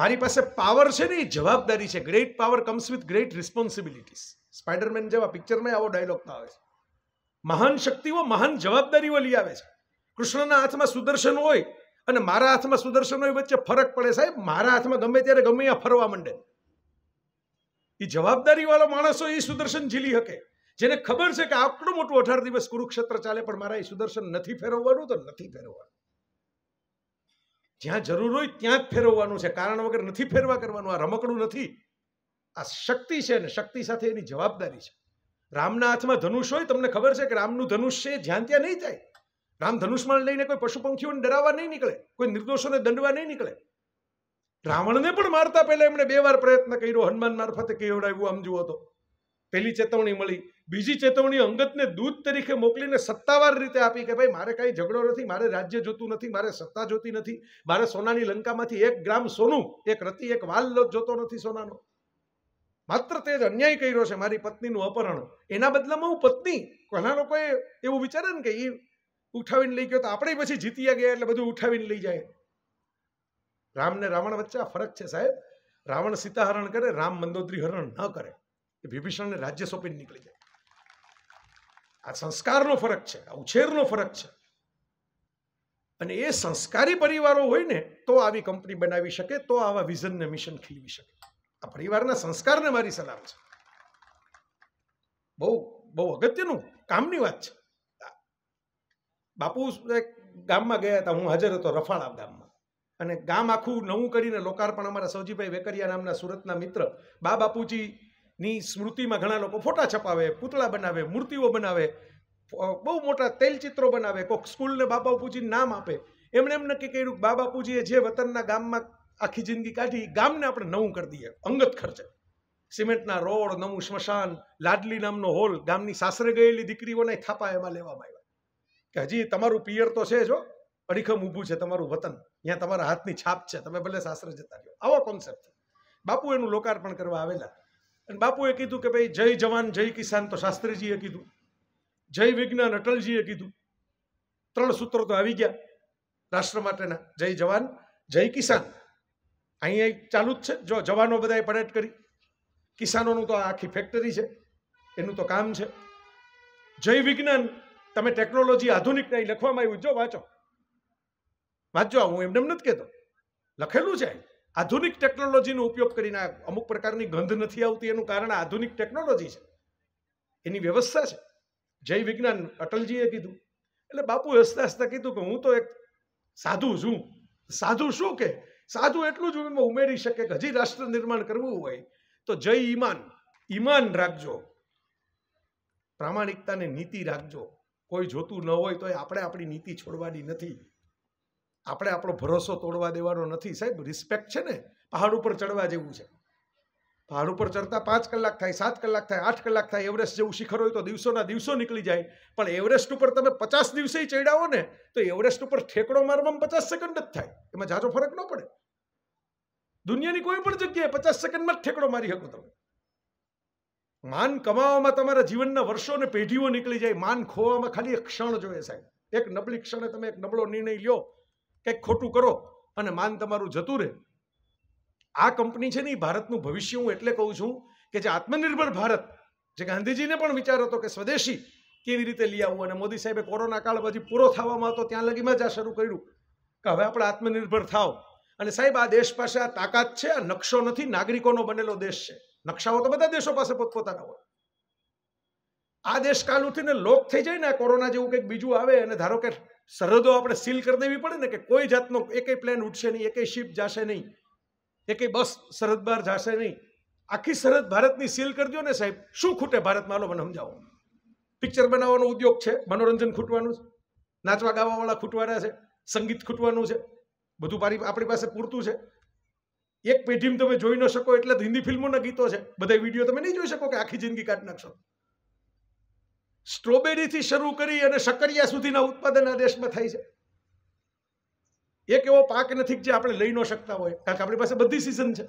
મારી પાસે પાવર છે ને એ જવાબદારી છે great power comes with great responsibilities Spiderman જેવા પિક્ચરમાં આવો ડાયલોગ આવે છે મહાન શક્તિઓ મહાન જવાબદારીઓ લઈ આવે છે કૃષ્ણના હાથમાં સુદર્શન હોય અને મારા હાથમાં સુદર્શન હોય વચ્ચે ફરક પડે સાહેબ મારા હાથમાં ગમે ત્યારે ગમે ત્યાં ફરવા માંડે એ જવાબદારીવાળા માણસો એ સુદર્શન ઝીલી શકે જેને ખબર છે કે આટલું મોટું અઢાર દિવસ કુરુક્ષેત્ર ચાલે પણ મારા એ સુદર્શન નથી ફેરવવાનું તો નથી ફેરવવાનું જ્યાં જરૂર હોય ત્યાં જ ફેરવવાનું છે કારણ વગર નથી ફેરવા કરવાનું આ રમકડું નથી આ શક્તિ છે ને શક્તિ સાથે એની જવાબદારી છે રામના હાથમાં ધનુષ હોય તમને ખબર છે કે રામનું ધનુષ છે જ્યાં ત્યાં નહીં જાય રામ ધનુષમાં લઈને કોઈ પશુ પંખીઓને ડરાવવા નહીં નીકળે કોઈ નિર્દોષોને દંડવા નહીં નીકળે રાવણને પણ મારતા પહેલા એમણે બે વાર પ્રયત્ન કર્યો હનુમાન મારફતે કેવડાવ્યું આમ જુઓ તો પહેલી ચેતવણી મળી બીજી ચેતવણી અંગતને દૂત તરીકે મોકલીને સત્તાવાર રીતે આપી કે ભાઈ મારે કાંઈ ઝઘડો નથી મારે રાજ્ય જોતું નથી મારે સત્તા જોતી નથી મારે સોનાની લંકામાંથી એક ગ્રામ સોનું એક રતિ એક વાલ જોતો નથી સોનાનો માત્ર તે જ અન્યાય કર્યો છે મારી પત્નીનું અપહરણ એના બદલામાં હું પત્ની ઘણા લોકોએ એવું વિચારે ને કે એ ઉઠાવીને લઈ ગયો તો આપણે પછી જીતી ગયા એટલે બધું ઉઠાવીને લઈ જાય રામ ને રાવણ વચ્ચે આ ફરક છે સાહેબ રાવણ સીતા હરણ કરે રામ મંદોદરી હરણ ન કરે એ વિભીષણને રાજ્ય સોંપીને નીકળી જાય આ સંસ્કારનો ફરક છે આ ઉછેરનો ફરક છે અને એ સંસ્કારી પરિવારો હોય ને તો આવી કંપની બનાવી શકે તો આવા વિઝનને મિશન ખીલવી શકે આ પરિવારના સંસ્કારને મારી સલાહ છે બહુ બહુ અગત્યનું કામની વાત છે બાપુ એક ગામમાં ગયા હતા હું હાજર હતો રફાળા ગામમાં અને ગામ આખું નવું કરીને લોકાર્પણ અમારા સૌજીભાઈ વેકરિયા નામના સુરતના મિત્ર બા બાપુજીની સ્મૃતિમાં ઘણા લોકો ફોટા છપાવે પૂતળા બનાવે મૂર્તિઓ બનાવે બહુ મોટા તેલચિત્રો બનાવે કોઈક સ્કૂલને બા બાપુજીને નામ આપે એમણે એમ નક્કી કર્યું બા બાપુજીએ જે વતનના ગામમાં આખી જિંદગી કાઢી ગામને આપણે નવું કરી દઈએ અંગત ખર્ચે સિમેન્ટના રોડ નવું શ્મશાન લાડલી નામનો હોલ ગામની સાસરે ગયેલી દીકરીઓને થાપા એમાં લેવામાં આવ્યા કે હજી તમારું પિયર તો છે જો અડીખમ ઊભું છે તમારું વતન અહીંયા તમારા હાથની છાપ છે તમે ભલે શાસ્ત્ર જતા રહ્યો આવો કોન્સેપ્ટ બાપુ એનું લોકાર્પણ કરવા આવેલા અને બાપુએ કીધું કે ભાઈ જય જવાન જય કિસાન તો શાસ્ત્રીજીએ કીધું જય વિજ્ઞાન અટલજીએ કીધું ત્રણ સૂત્રો તો આવી ગયા રાષ્ટ્ર માટેના જય જવાન જય કિસાન અહીંયા ચાલુ જ છે જો જવાનો બધાએ પરેડ કરી કિસાનોનું તો આખી ફેક્ટરી છે એનું તો કામ છે જય વિજ્ઞાન તમે ટેકનોલોજી આધુનિક નહીં લખવામાં આવ્યું જો વાંચો વાંચજો હું એમને એમ નથી કહેતો લખેલું છે આધુનિક ટેકનોલોજીનો ઉપયોગ કરીને અમુક પ્રકારની ગંધ નથી આવતી એનું કારણ આધુનિક ટેકનોલોજી છે એની વ્યવસ્થા છે જય વિજ્ઞાન અટલજીએ કીધું એટલે બાપુ હસતા હસતા કીધું કે હું તો એક સાધુ છું સાધુ શું કે સાધુ એટલું જ એમાં ઉમેરી શકે કે હજી રાષ્ટ્ર નિર્માણ કરવું હોય તો જય ઈમાન ઈમાન રાખજો પ્રામાણિકતાને નીતિ રાખજો કોઈ જોતું ન હોય તો આપણે આપણી નીતિ છોડવાની નથી આપણે આપણો ભરોસો તોડવા દેવાનો નથી સાહેબ રિસ્પેક્ટ છે ને પહાડ ઉપર ચડવા જેવું છે પહાડ ઉપર ચડતા પાંચ કલાક થાય સાત કલાક થાય આઠ કલાક થાય એવરેસ્ટ જેવું શિખર હોય તો દિવસોના દિવસો નીકળી જાય પણ એવરેસ્ટ ઉપર તમે પચાસ દિવસે ચડાવો ને તો એવરેસ્ટ ઉપર ઠેકડો મારવામાં પચાસ સેકન્ડ જ થાય એમાં જાજો ફરક ન પડે દુનિયાની કોઈ પણ જગ્યાએ પચાસ સેકન્ડમાં જ ઠેકડો મારી શકો તમે માન કમાવામાં તમારા જીવનના વર્ષો ને પેઢીઓ નીકળી જાય માન ખોવામાં ખાલી એક ક્ષણ જોઈએ સાહેબ એક નબળી ક્ષણે તમે એક નબળો નિર્ણય લ્યો કંઈક ખોટું કરો અને માન તમારું જતું રહે આ કંપની છે ને એ ભારતનું ભવિષ્ય હું એટલે કહું છું કે જે આત્મનિર્ભર ભારત જે ગાંધીજીને પણ વિચાર હતો કે સ્વદેશી કેવી રીતે લઈ આવવું અને મોદી સાહેબે કોરોના કાળ પછી પૂરો થવામાં હતો ત્યાં લગીમાં જ આ શરૂ કર્યું કે હવે આપણે આત્મનિર્ભર થાવ અને સાહેબ આ દેશ પાસે આ તાકાત છે આ નકશો નથી નાગરિકોનો બનેલો દેશ છે નકશાઓ તો બધા દેશો પાસે પોતપોતાના હોય આ દેશ કાળું થઈને લોક થઈ જાય ને કોરોના જેવું કઈક બીજું આવે અને ધારો કે શરદો આપણે સીલ કરી દેવી પડે ને કે કોઈ જાતનો એકઈ પ્લાન ઉઠશે નહીં એકઈ શિફ્ટ જશે નહીં એકઈ બસ શરદ ભર જશે નહીં આખી શરદ ભારતની સીલ કરી દો ને સાહેબ શું ખૂટે ભારતમાં મને સમજાવો પિક્ચર બનાવવાનો ઉદ્યોગ છે મનોરંજન ખૂટવાનું છે નાચવા ગાવાવાળા ખૂટવાળા છે સંગીત ખૂટવાનું છે બધું મારી આપણી પાસે પૂરતું છે એક પેઢીમાં તમે જોઈ ન શકો એટલે હિન્દી ફિલ્મોના ગીતો છે બધા વિડીયો તમે ન જોઈ શકો કે આખી જિંદગી કાટનક્ષો સ્ટ્રોબેરીથી શરૂ કરી અને શકરિયા સુધીના ઉત્પાદન આ દેશમાં થાય છે એક એવો પાક નથી જે આપણે લઈ ન શકતા હોય કારણ કે આપણી પાસે બધી સિઝન છે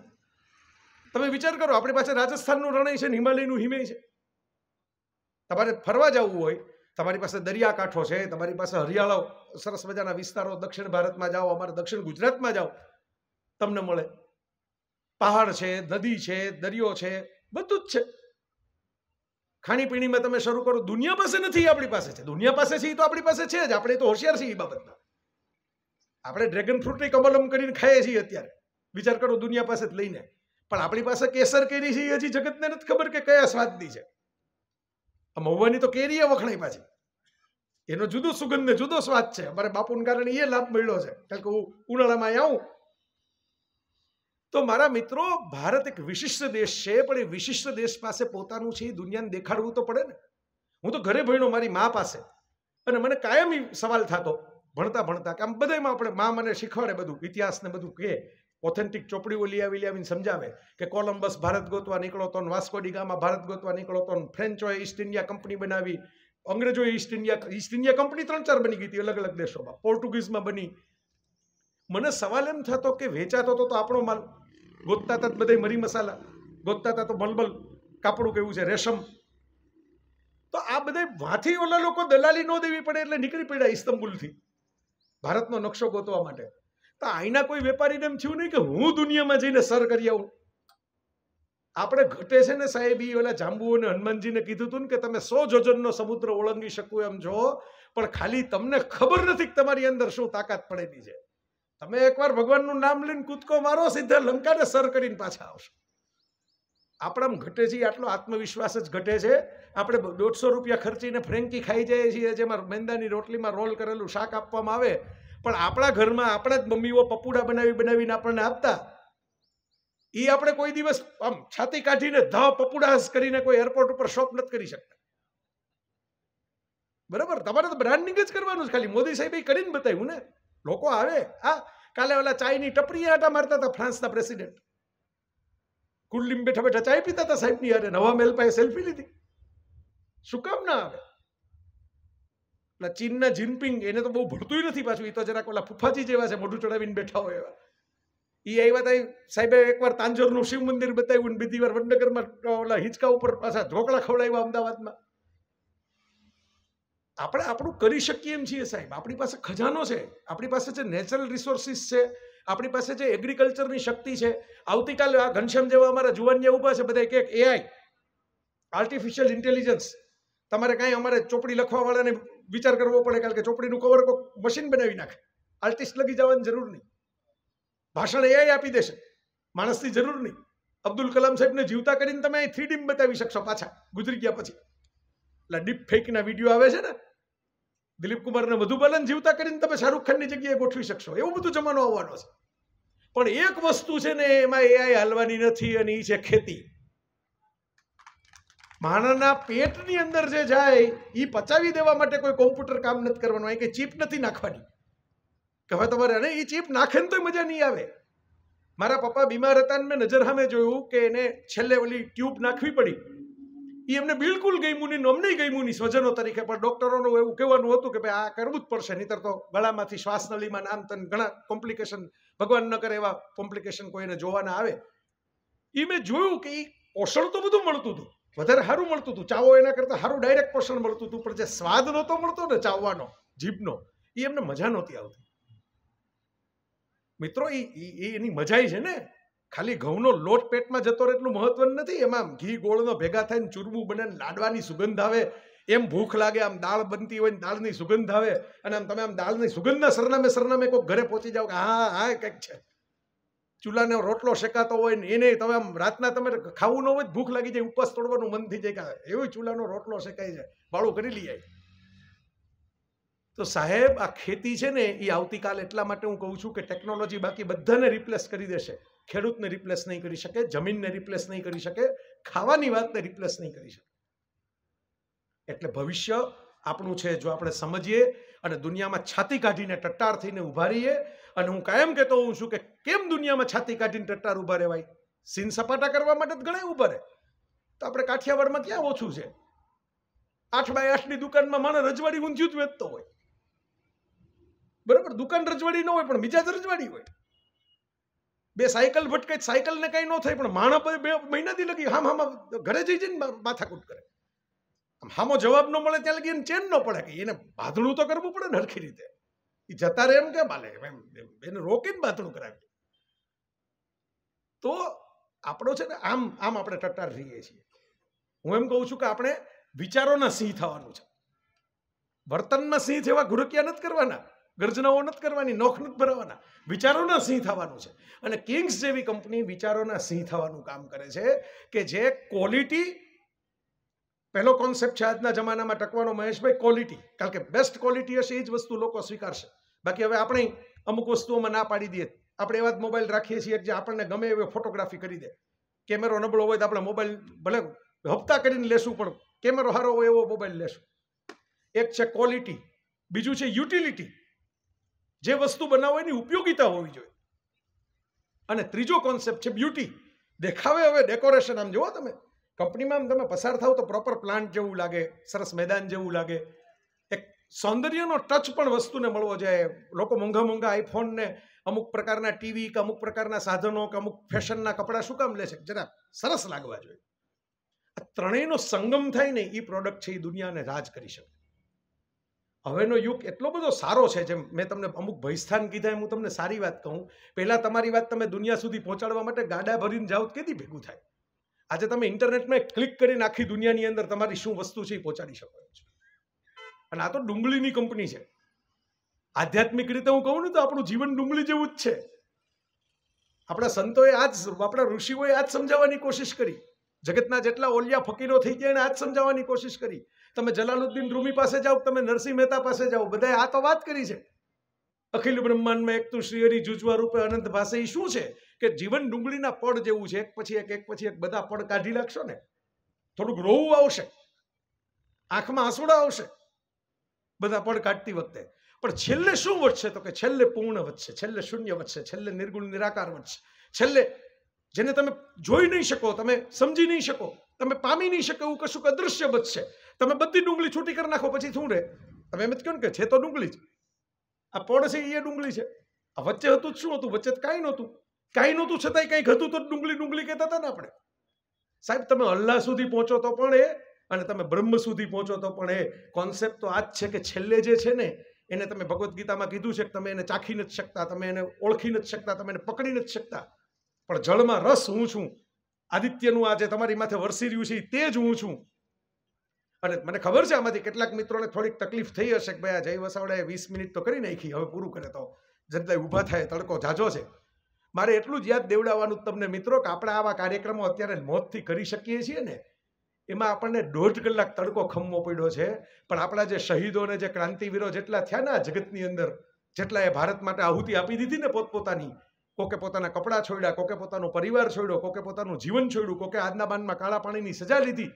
તમે વિચાર કરો આપણી પાસે રાજસ્થાનનું રણય છે ને હિમાલયનું હિમય છે તમારે ફરવા જવું હોય તમારી પાસે દરિયાકાંઠો છે તમારી પાસે હરિયાળો સરસ મજાના વિસ્તારો દક્ષિણ ભારતમાં જાઓ અમારા દક્ષિણ ગુજરાતમાં જાઓ તમને મળે પહાડ છે નદી છે દરિયો છે બધું જ છે ખાણીપીણીમાં તમે શરૂ કરો દુનિયા પાસે નથી આપણી પાસે છે દુનિયા પાસે છે એ તો આપણી પાસે છે જ આપણે તો હોશિયાર છીએ એ બાબતમાં આપણે ડ્રેગન ફ્રૂટની કમલમ કરીને ખાઈએ છીએ અત્યારે વિચાર કરો દુનિયા પાસે જ લઈને પણ આપણી પાસે કેસર કેરી છે એ હજી જગતને નથી ખબર કે કયા સ્વાદની છે આ મહુવાની તો કેરી એ વખણાઈ પાછી એનો જુદો સુગંધ ને જુદો સ્વાદ છે અમારે બાપુને કારણે એ લાભ મળ્યો છે કારણ કે હું ઉનાળામાં આવું તો મારા મિત્રો ભારત એક વિશિષ્ટ દેશ છે પણ એ વિશિષ્ટ દેશ પાસે પોતાનું છે એ દુનિયાને દેખાડવું તો પડે ને હું તો ઘરે ભણ્યો મારી મા પાસે અને મને કાયમ સવાલ થતો ભણતા ભણતા કે આમ બધામાં આપણે મા મને શીખવાડે બધું ઇતિહાસને બધું કહે ઓથેન્ટિક ચોપડીઓ લઈ આવી લઈ આવીને સમજાવે કે કોલમ્બસ ભારત ગોતવા નીકળો તો વાસ્કોડિગામાં ભારત ગોતવા નીકળો તો ફ્રેન્ચોએ ઈસ્ટ ઇન્ડિયા કંપની બનાવી અંગ્રેજોએ East India East India company ત્રણ ચાર બની ગઈ હતી અલગ અલગ દેશોમાં પોર્ટુગીઝમાં બની મને સવાલ એમ થતો કે વેચાતો તો આપણો માલ ગોતતા હતા બધા મરી મસાલા ગોતતા હતા તો મલમલ કાપડું કેવું છે રેશમ તો આ બધા વાંથી ઓલા લોકો દલાલી ન દેવી પડે એટલે નીકળી પડ્યા ઇસ્તંબુલથી ભારતનો નકશો ગોતવા માટે તો અહીંના કોઈ વેપારીને એમ થયું નહીં કે હું દુનિયામાં જઈને સર કરી આવું આપણે ઘટે છે ને સાહેબ એ ઓલા જાંબુ અને હનુમાનજીને કીધું હતું ને કે તમે સો જોજનનો સમુદ્ર ઓળંગી શકો એમ છો પણ ખાલી તમને ખબર નથી કે તમારી અંદર શું તાકાત પડેલી છે તમે એકવાર ભગવાનનું નામ લઈને કૂદકો મારો સીધા લંકાને સર કરીને પાછા આવશો આપણામાં ઘટે છે આટલો આત્મવિશ્વાસ જ ઘટે છે આપણે દોઢસો રૂપિયા ખર્ચીને ફ્રેન્કી ખાઈ જઈએ છીએ જેમાં મેંદાની રોટલીમાં રોલ કરેલું શાક આપવામાં આવે પણ આપણા ઘરમાં આપણા જ મમ્મીઓ પપુડા બનાવી બનાવીને આપણને આપતા એ આપણે કોઈ દિવસ આમ છાતી કાઢીને ધ પપુડાસ કરીને કોઈ એરપોર્ટ ઉપર શોપ નથી કરી શકતા બરાબર તમારે તો બ્રાન્ડિંગ જ કરવાનું છે ખાલી મોદી સાહેબે કરીને બતાવ્યું ને લોકો આવે હા કાલે ઓલા ચાયની ટપરી આટા મારતા હતા ફ્રાન્સના પ્રેસિડેન્ટ કુલ્લીમ બેઠા બેઠા ચાય પીતા હતા સાહેબની અરે નવા મેલ પાસે સેલ્ફી લીધી શું કામ ના આવે એટલે ચીનના જિનપિંગ એને તો બહુ ભળતું નથી પાછું એ તો જરાક ઓલા ફૂફાજી જેવા છે મોઢું ચડાવીને બેઠા હોય એવા એ આવ્યા તા સાહેબે એકવાર તાંજોરનું શિવ મંદિર બતાવ્યું ને બીજી વાર વડનગરમાં ઓલા હિંચકા ઉપર પાછા ઢોકળા ખવડાવ્યા અમદાવાદમાં આપણે આપણું કરી શકીએ એમ છીએ સાહેબ આપણી પાસે ખજાનો છે આપણી પાસે જે નેચરલ રિસોર્સિસ છે આપણી પાસે જે એગ્રીકલ્ચરની શક્તિ છે આવતીકાલે આ ઘનશ્યામ જેવા અમારા જુવાનિયા ઊભા છે બધા એક એઆઈ આર્ટિફિશિયલ ઇન્ટેલિજન્સ તમારે કાંઈ અમારે ચોપડી લખવાવાળાને વિચાર કરવો પડે કારણ કે ચોપડીનું કવર કોક મશીન બનાવી નાખે આર્ટિસ્ટ લગી જવાની જરૂર નહીં ભાષણ એઆઈ આપી દેશે માણસની જરૂર નહીં અબ્દુલ કલામ સાહેબને જીવતા કરીને તમે અહીં થ્રી ડીમ બતાવી શકશો પાછા ગુજરી ગયા પછી એટલે ડીપ ફેકના વિડીયો આવે છે ને દિલીપ કુમારને વધુ બેલેન્સ જીવતા કરીને તમે શાહરૂખ ખાનની જગ્યાએ ગોઠવી શકશો એવું બધું જમાનો આવવાનો છે પણ એક વસ્તુ છે ને એમાં એઆઈ હાલવાની નથી અને એ છે ખેતી માણસના પેટની અંદર જે જાય એ પચાવી દેવા માટે કોઈ કોમ્પ્યુટર કામ નથી કરવાનું અહીં કે ચીપ નથી નાખવાની કે હવે તમારે અને એ ચીપ નાખે ને તો મજા નહીં આવે મારા પપ્પા બીમાર હતા ને મેં નજર સામે જોયું કે એને છેલ્લે ઓલી ટ્યુબ નાખવી પડી એ એમને બિલકુલ ગમ્યું નહીં અમને ગમ્યું નહીં સ્વજનો તરીકે પણ ડોક્ટરોનું એવું કહેવાનું હતું કે ભાઈ આ કરવું જ પડશે નહીતર તો ગળામાંથી શ્વાસનળીમાં નામ તન ઘણા કોમ્પ્લિકેશન ભગવાન ન કરે એવા કોમ્પ્લિકેશન કોઈને જોવાના આવે એ મેં જોયું કે એ પોષણ તો બધું મળતું હતું વધારે સારું મળતું હતું ચાવો એના કરતાં સારું ડાયરેક્ટ પોષણ મળતું હતું પણ જે સ્વાદ નહોતો મળતો ને ચાવવાનો જીભનો એ એમને મજા નહોતી આવતી મિત્રો એ એની મજાઈ છે ને ખાલી ઘઉંનો લોટ પેટમાં જતો રહે એટલું મહત્વ નથી એમાં ઘી ગોળનો ભેગા થઈને ચૂરબું બને લાડવાની સુગંધ આવે એમ ભૂખ લાગે આમ દાળ બનતી હોય દાળની સુગંધ આવે અને આમ તમે આમ દાળની સુગંધના સરનામે સરનામે કોઈ ઘરે પહોંચી જાઓ કે હા હા કંઈક છે ચૂલાને રોટલો શેકાતો હોય ને એને તમે આમ રાતના તમે ખાવું ન હોય ભૂખ લાગી જાય ઉપવાસ તોડવાનું મન થઈ જાય કે એવી ચૂલાનો રોટલો શેકાઈ જાય બાળું કરી લઈ જાય તો સાહેબ આ ખેતી છે ને એ આવતીકાલ એટલા માટે હું કહું છું કે ટેકનોલોજી બાકી બધાને રિપ્લેસ કરી દેશે ખેડૂતને રિપ્લેસ નહીં કરી શકે જમીનને રિપ્લેસ નહીં કરી શકે ખાવાની વાતને રિપ્લેસ નહીં કરી શકે એટલે ભવિષ્ય આપણું છે જો આપણે સમજીએ અને દુનિયામાં છાતી કાઢીને ટટ્ટાર થઈને ઊભા રહીએ અને હું કાયમ કહેતો હોઉં છું કે કેમ દુનિયામાં છાતી કાઢીને ટટ્ટાર ઊભા રહેવાય સીન સપાટા કરવા માટે જ ઘણા ઊભા રહે તો આપણે કાઠિયાવાડમાં ક્યાં ઓછું છે આઠ બાય આઠની દુકાનમાં માણસ રજવાડી ઊંધિયું જ વેચતો હોય બરાબર દુકાન રજવાડી ન હોય પણ મિજાજ રજવાડી હોય બે સાયકલ ભટકાય ને કાંઈ ન થાય પણ માણા બે મહિનાથી લગી હામ હામ ઘરે જઈ જઈને માથાકૂટ કરે આમ હામો જવાબ ન મળે ત્યાં લગી એને ચેન ન પડે કે એને બાંધણું તો કરવું પડે ને હરખી રીતે એ જતા રહે એમ કે માલે એને રોકીને બાંધણું કરાવી તો આપણો છે ને આમ આમ આપણે ટટ્ટાર રહીએ છીએ હું એમ કહું છું કે આપણે વિચારોના સિંહ થવાનું છે વર્તનમાં સિંહ જેવા ઘુરકિયા નથી કરવાના ગર્જનાઓ નથી કરવાની નોખ નથી ભરાવાના વિચારોના સિંહ થવાનું છે અને કિંગ્સ જેવી કંપની વિચારોના સિંહ થવાનું કામ કરે છે કે જે ક્વોલિટી પહેલો કોન્સેપ્ટ છે આજના જમાનામાં ટકવાનો મહેશભાઈ ક્વોલિટી કારણ કે બેસ્ટ ક્વોલિટી હશે એ જ વસ્તુ લોકો સ્વીકારશે બાકી હવે આપણે અમુક વસ્તુઓમાં ના પાડી દઈએ આપણે એવા જ મોબાઈલ રાખીએ છીએ જે આપણને ગમે એવી ફોટોગ્રાફી કરી દે કેમેરો નબળો હોય તો આપણે મોબાઈલ ભલે હપ્તા કરીને લેશું પણ કેમેરો સારો હોય એવો મોબાઈલ લેશું એક છે ક્વોલિટી બીજું છે યુટિલિટી જે વસ્તુ બનાવો એની ઉપયોગીતા હોવી જોઈએ અને ત્રીજો કોન્સેપ્ટ છે બ્યુટી દેખાવે હવે ડેકોરેશન આમ જુઓ તમે કંપનીમાં આમ તમે પસાર થાવ તો પ્રોપર પ્લાન્ટ જેવું લાગે સરસ મેદાન જેવું લાગે એક સૌંદર્યનો ટચ પણ વસ્તુને મળવો જોઈએ લોકો મોંઘા મોંઘા આઈફોનને અમુક પ્રકારના ટીવી કે અમુક પ્રકારના સાધનો કે અમુક ફેશનના કપડાં શું કામ લે છે જરા સરસ લાગવા જોઈએ આ ત્રણેયનો સંગમ થાય ને એ પ્રોડક્ટ છે એ દુનિયાને રાજ કરી શકે હવેનો યુગ એટલો બધો સારો છે જેમ મેં તમને અમુક ભયસ્થાન કીધા હું તમને સારી વાત કહું પહેલાં તમારી વાત તમે દુનિયા સુધી પહોંચાડવા માટે ગાડા ભરીને જાઓ કેદી ભેગું થાય આજે તમે ઇન્ટરનેટમાં ક્લિક કરીને આખી દુનિયાની અંદર તમારી શું વસ્તુ છે એ પહોંચાડી શકો છો અને આ તો ડુંગળીની કંપની છે આધ્યાત્મિક રીતે હું કહું ને તો આપણું જીવન ડુંગળી જેવું જ છે આપણા સંતોએ આ જ આપણા ઋષિઓએ આ જ સમજાવવાની કોશિશ કરી જગતના જેટલા ઓલિયા ફકીરો થઈ ગયા એને આ જ સમજાવવાની કોશિશ કરી તમે જલાલુદ્દીન રૂમી પાસે જાઓ તમે નરસિંહ મહેતા પાસે જાઓ બધાએ આ તો વાત કરી છે અખિલ બ્રહ્માંડમાં એક તો શ્રીહરિ જુજવા રૂપે અનંત ભાષે શું છે કે જીવન ડુંગળીના પડ જેવું છે એક પછી એક એક પછી એક બધા પડ કાઢી નાખશો ને થોડુંક રોવું આવશે આંખમાં આંસુડા આવશે બધા પડ કાઢતી વખતે પણ છેલ્લે શું વધશે તો કે છેલ્લે પૂર્ણ વધશે છેલ્લે શૂન્ય વધશે છેલ્લે નિર્ગુણ નિરાકાર વધશે છેલ્લે જેને તમે જોઈ નહીં શકો તમે સમજી નહીં શકો તમે પામી નહીં શકો એવું કશુંક અદૃશ્ય બચશે તમે બધી ડુંગળી છૂટી કરી નાખો પછી શું રહે તમે એમ જ કહો ને કે છે તો ડુંગળી જ આ પડ એ ડુંગળી છે આ વચ્ચે હતું જ શું હતું વચ્ચે કાંઈ નહોતું કાંઈ નહોતું છતાંય કંઈક હતું તો ડુંગળી ડુંગળી કહેતા હતા ને આપણે સાહેબ તમે અલ્લાહ સુધી પહોંચો તો પણ એ અને તમે બ્રહ્મ સુધી પહોંચો તો પણ એ કોન્સેપ્ટ તો આ જ છે કે છેલ્લે જે છે ને એને તમે ભગવદ્ ગીતામાં કીધું છે કે તમે એને ચાખી નથી શકતા તમે એને ઓળખી નથી શકતા તમે એને પકડી નથી શકતા પણ જળમાં રસ હું છું આદિત્યનું આ જે તમારી માથે વરસી રહ્યું છે તે જ હું છું અને મને ખબર છે આમાંથી કેટલાક મિત્રોને થોડીક તકલીફ થઈ હશે કે ભાઈ આ જય વસાવડાએ વીસ મિનિટ તો કરી નાખી હવે પૂરું કરે તો જનતા ઊભા થાય તડકો જાજો છે મારે એટલું જ યાદ દેવડાવવાનું તમને મિત્રો કે આપણે આવા કાર્યક્રમો અત્યારે મોતથી કરી શકીએ છીએ ને એમાં આપણને દોઢ કલાક તડકો ખમવો પડ્યો છે પણ આપણા જે શહીદોને જે ક્રાંતિવીરો જેટલા થયા ને જગતની અંદર જેટલા એ ભારત માટે આહુતિ આપી દીધી ને પોતપોતાની કોકે પોતાના કપડાં છોડ્યા કોકે પોતાનો પરિવાર છોડ્યો કોકે પોતાનું જીવન છોડ્યું કોકે આજના બાનમાં કાળા પાણીની સજા લીધી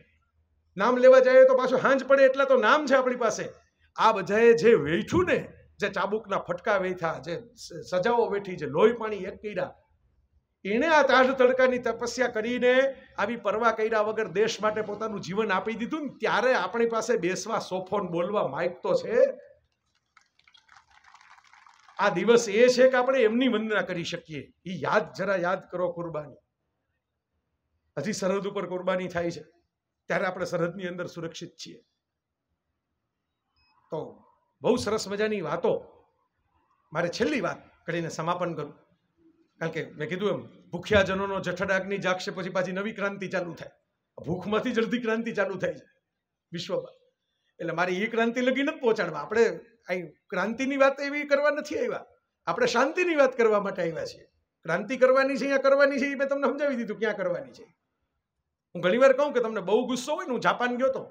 નામ લેવા જઈએ તો પાછું હાંજ પડે એટલા તો નામ છે આપણી પાસે આ બધાએ જે વેઠ્યું ને જે ચાબુકના ફટકા વેઠા જે સજાઓ વેઠી જે લોહી પાણી એક કર્યા એણે આ તાઢ તડકાની તપસ્યા કરીને આવી પરવા કર્યા વગર દેશ માટે પોતાનું જીવન આપી દીધું ને ત્યારે આપણી પાસે બેસવા સોફોન બોલવા માઇક તો છે આ દિવસ એ છે કે આપણે એમની વંદના કરી શકીએ એ યાદ જરા યાદ કરો કુરબાની હજી સરહદ ઉપર કુરબાની થાય છે ત્યારે આપણે સરહદની અંદર સુરક્ષિત છીએ તો બહુ સરસ મજાની વાતો મારે છેલ્લી વાત કરીને સમાપન કરું કારણ કે મેં કીધું એમ ભૂખ્યાજનોનો જઠડાગની જાગશે પછી પાછી નવી ક્રાંતિ ચાલુ થાય ભૂખમાંથી જલ્દી ક્રાંતિ ચાલુ થાય છે વિશ્વમાં એટલે મારે એ ક્રાંતિ લગી નથી પહોંચાડવા આપણે અહીં ક્રાંતિની વાત એવી કરવા નથી આવ્યા આપણે શાંતિની વાત કરવા માટે આવ્યા છીએ ક્રાંતિ કરવાની છે અહીંયા કરવાની છે એ મેં તમને સમજાવી દીધું ક્યાં કરવાની છે હું ઘણીવાર કહું કે તમને બહુ ગુસ્સો હોય ને હું જાપાન ગયો હતો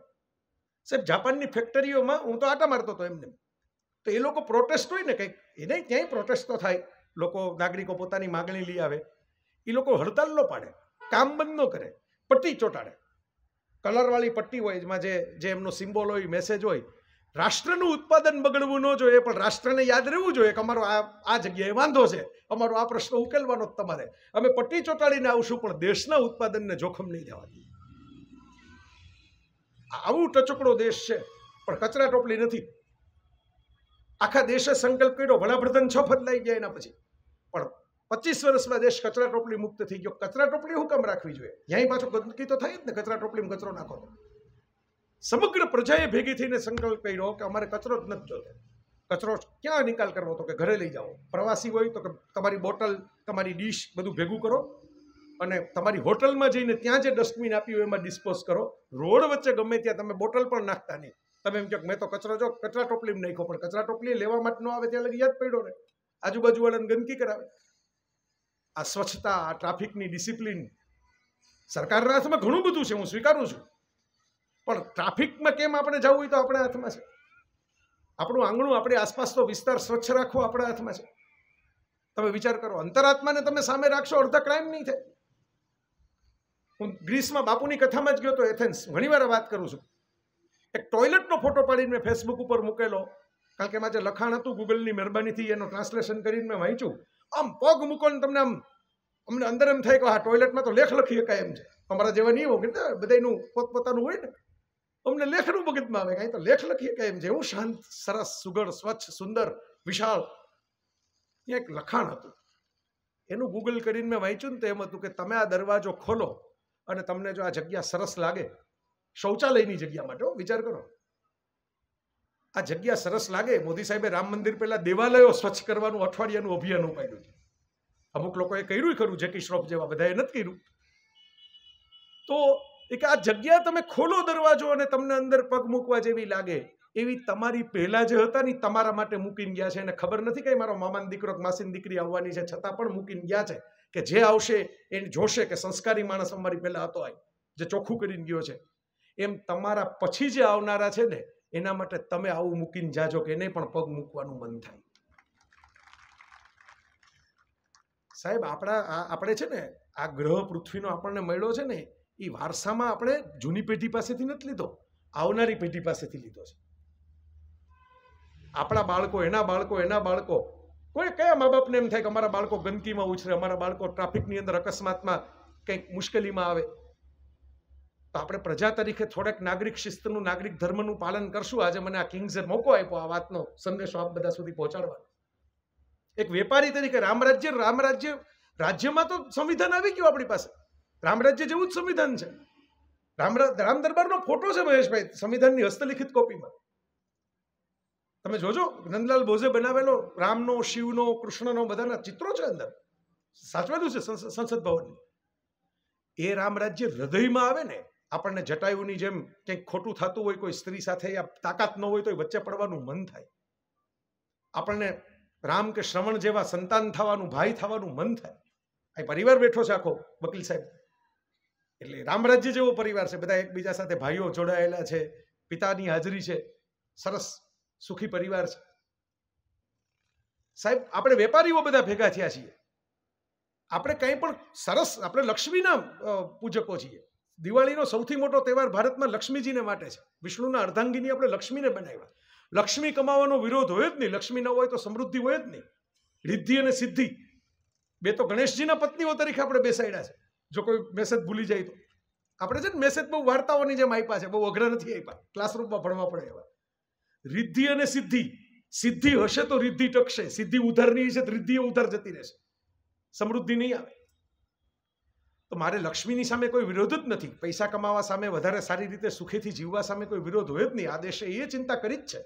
સાહેબ જાપાનની ફેક્ટરીઓમાં હું તો આટા મારતો હતો એમને તો એ લોકો પ્રોટેસ્ટ હોય ને કંઈક એને ક્યાંય પ્રોટેસ્ટ તો થાય લોકો નાગરિકો પોતાની માગણી લઈ આવે એ લોકો હડતાલ નો પાડે કામ બંધ ન કરે પટ્ટી ચોંટાડે કલરવાળી પટ્ટી હોય એમાં જે જે એમનો સિમ્બોલ હોય મેસેજ હોય રાષ્ટ્રનું ઉત્પાદન બગડવું ન જોઈએ પણ રાષ્ટ્રને યાદ રહેવું જોઈએ કે અમારો આ આ જગ્યાએ વાંધો છે અમારો આ પ્રશ્ન ઉકેલવાનો જ તમારે અમે પટ્ટી ચોંટાડીને આવશું પણ દેશના ઉત્પાદનને જોખમ નહીં દેવા આવું ટચકડો દેશ છે પણ કચરા ટોપલી નથી આખા દેશે સંકલ્પ કર્યો વડાપ્રધાન છ બદલાઈ ગયા એના પછી પણ પચીસ વર્ષમાં દેશ કચરા ટોપલી મુક્ત થઈ ગયો કચરા ટોપલી હું કામ રાખવી જોઈએ અહીં પાછો ગંદકી તો થાય જ ને કચરા ટોપલીમાં કચરો નાખો તો સમગ્ર પ્રજાએ ભેગી થઈને સંકલ્પ કર્યો કે અમારે કચરો જ નથી જોતો કચરો ક્યાં નિકાલ કરવો તો કે ઘરે લઈ જાઓ પ્રવાસી હોય તો કે તમારી બોટલ તમારી ડીશ બધું ભેગું કરો અને તમારી હોટલમાં જઈને ત્યાં જે ડસ્ટબિન આપ્યું એમાં ડિસ્પોઝ કરો રોડ વચ્ચે ગમે ત્યાં તમે બોટલ પણ નાખતા નહીં તમે એમ કહો મેં તો કચરો જો કચરા ટોપલીમાં નાખ્યો પણ કચરા ટોપલી લેવા માટે ન આવે ત્યાં લગી યાદ પડ્યો ને આજુબાજુવાળાને ગંદકી કરાવે આ સ્વચ્છતા આ ટ્રાફિકની ડિસિપ્લિન સરકારના હાથમાં ઘણું બધું છે હું સ્વીકારું છું પણ ટ્રાફિકમાં કેમ આપણે જવું હોય તો આપણા હાથમાં છે આપણું આંગણું આપણી આસપાસનો વિસ્તાર સ્વચ્છ રાખવો આપણા હાથમાં છે તમે વિચાર કરો અંતરાત્માને તમે સામે રાખશો અર્ધ ક્રાઇમ નહીં થાય હું ગ્રીસમાં બાપુની કથામાં જ ગયો તો એથેન્સ ઘણીવાર વાત કરું છું એક ટોયલેટનો ફોટો પાડીને મેં ફેસબુક ઉપર મૂકેલો કારણ કે મારે લખાણ હતું ગૂગલની મહેરબાનીથી એનું ટ્રાન્સલેશન કરીને મેં વાંચ્યું આમ પગ મૂકો ને તમને આમ અમને અંદર એમ થાય કે હા ટોયલેટમાં તો લેખ લખી શકાય એમ છે અમારા જેવા નહીં હોય બધા એનું પોતપોતાનું હોય ને અમને લેખનું મગજમાં આવે કાંઈ તો લેખ લખીએ કે એમ જેવું શાંત સરસ સુગર સ્વચ્છ સુંદર વિશાળ એક લખાણ હતું એનું ગૂગલ કરીને મેં વાંચ્યું ને તો એમ હતું કે તમે આ દરવાજો ખોલો અને તમને જો આ જગ્યા સરસ લાગે શૌચાલયની જગ્યા માટે વિચાર કરો આ જગ્યા સરસ લાગે મોદી સાહેબે રામ મંદિર પહેલા દેવાલયો સ્વચ્છ કરવાનું અઠવાડિયાનું અભિયાન ઉપાડ્યું છે અમુક લોકોએ કર્યું ખરું જેકી શ્રોફ જેવા બધાએ નથી કર્યું તો એક આ જગ્યા તમે ખોલો દરવાજો અને તમને અંદર પગ મૂકવા જેવી લાગે એવી તમારી પહેલા જે હતા ને તમારા માટે મૂકીને ગયા છે એને ખબર નથી કઈ મારો મામાન દીકરો માસીન દીકરી આવવાની છે છતાં પણ મૂકીને ગયા છે કે જે આવશે એ જોશે કે સંસ્કારી માણસ અમારી પહેલા હતો આ જે ચોખ્ખું કરીને ગયો છે એમ તમારા પછી જે આવનારા છે ને એના માટે તમે આવું મૂકીને જાજો કે એને પણ પગ મૂકવાનું મન થાય સાહેબ આપણા આપણે છે ને આ ગ્રહ પૃથ્વીનો આપણને મળ્યો છે ને એ વારસામાં આપણે જૂની પેઢી પાસેથી નથી લીધો આવનારી પેઢી પાસેથી લીધો છે આપણા બાળકો એના બાળકો એના બાળકો કોઈ કયા મા બાપને એમ થાય કે અમારા બાળકો ગંદકીમાં ઉછરે અમારા બાળકો ટ્રાફિકની અંદર અકસ્માતમાં કંઈક મુશ્કેલીમાં આવે તો આપણે પ્રજા તરીકે થોડાક નાગરિક શિસ્તનું નાગરિક ધર્મનું પાલન કરશું આજે મને આ કિંગ્સે મોકો આપ્યો આ વાતનો સંદેશો આપ બધા સુધી પહોંચાડવા એક વેપારી તરીકે રામરાજ્ય રામરાજ્ય રાજ્યમાં તો સંવિધાન આવી ગયું આપણી પાસે રામરાજ્ય જેવું જ સંવિધાન છે રામ રામ દરબારનો ફોટો છે મહેશભાઈ સંવિધાનની હસ્તલિખિત કોપીમાં તમે જોજો નંદલાલ બોઝે બનાવેલો રામનો શિવનો કૃષ્ણનો બધાના ચિત્રો છે અંદર સાચવેલું છે સંસદ ભવનની એ રામ રાજ્ય હૃદયમાં આવે ને આપણને જટાયુની જેમ કંઈક ખોટું થતું હોય કોઈ સ્ત્રી સાથે યા તાકાત ન હોય તો એ વચ્ચે પડવાનું મન થાય આપણને રામ કે શ્રવણ જેવા સંતાન થવાનું ભાઈ થવાનું મન થાય એ પરિવાર બેઠો છે આખો વકીલ સાહેબ એટલે રામરાજ્ય જેવો પરિવાર છે બધા એકબીજા સાથે ભાઈઓ જોડાયેલા છે પિતાની હાજરી છે સરસ સુખી પરિવાર છે સાહેબ આપણે વેપારીઓ બધા ભેગા થયા છીએ આપણે કંઈ પણ સરસ આપણે લક્ષ્મીના પૂજકો છીએ દિવાળીનો સૌથી મોટો તહેવાર ભારતમાં લક્ષ્મીજીને માટે છે વિષ્ણુના અર્ધાંગીની આપણે લક્ષ્મીને બનાવ્યા લક્ષ્મી કમાવાનો વિરોધ હોય જ નહીં લક્ષ્મી ન હોય તો સમૃદ્ધિ હોય જ નહીં રિદ્ધિ અને સિદ્ધિ બે તો ગણેશજીના પત્નીઓ તરીકે આપણે બેસાડ્યા છે જો કોઈ મેસેજ ભૂલી જાય તો આપણે છે ને મેસેજ બહુ વાર્તાઓની જેમ આપ્યા છે બહુ અઘરા નથી આપ્યા ક્લાસરૂમમાં ભણવા પડે એવા રિદ્ધિ અને સિદ્ધિ સિદ્ધિ હશે તો રિદ્ધિ ટકશે સિદ્ધિ ઉધારની છે તો રિદ્ધિ ઉધાર જતી રહેશે સમૃદ્ધિ નહીં આવે તો મારે લક્ષ્મીની સામે કોઈ વિરોધ જ નથી પૈસા કમાવા સામે વધારે સારી રીતે સુખેથી જીવવા સામે કોઈ વિરોધ હોય જ નહીં આ દેશે એ ચિંતા કરી જ છે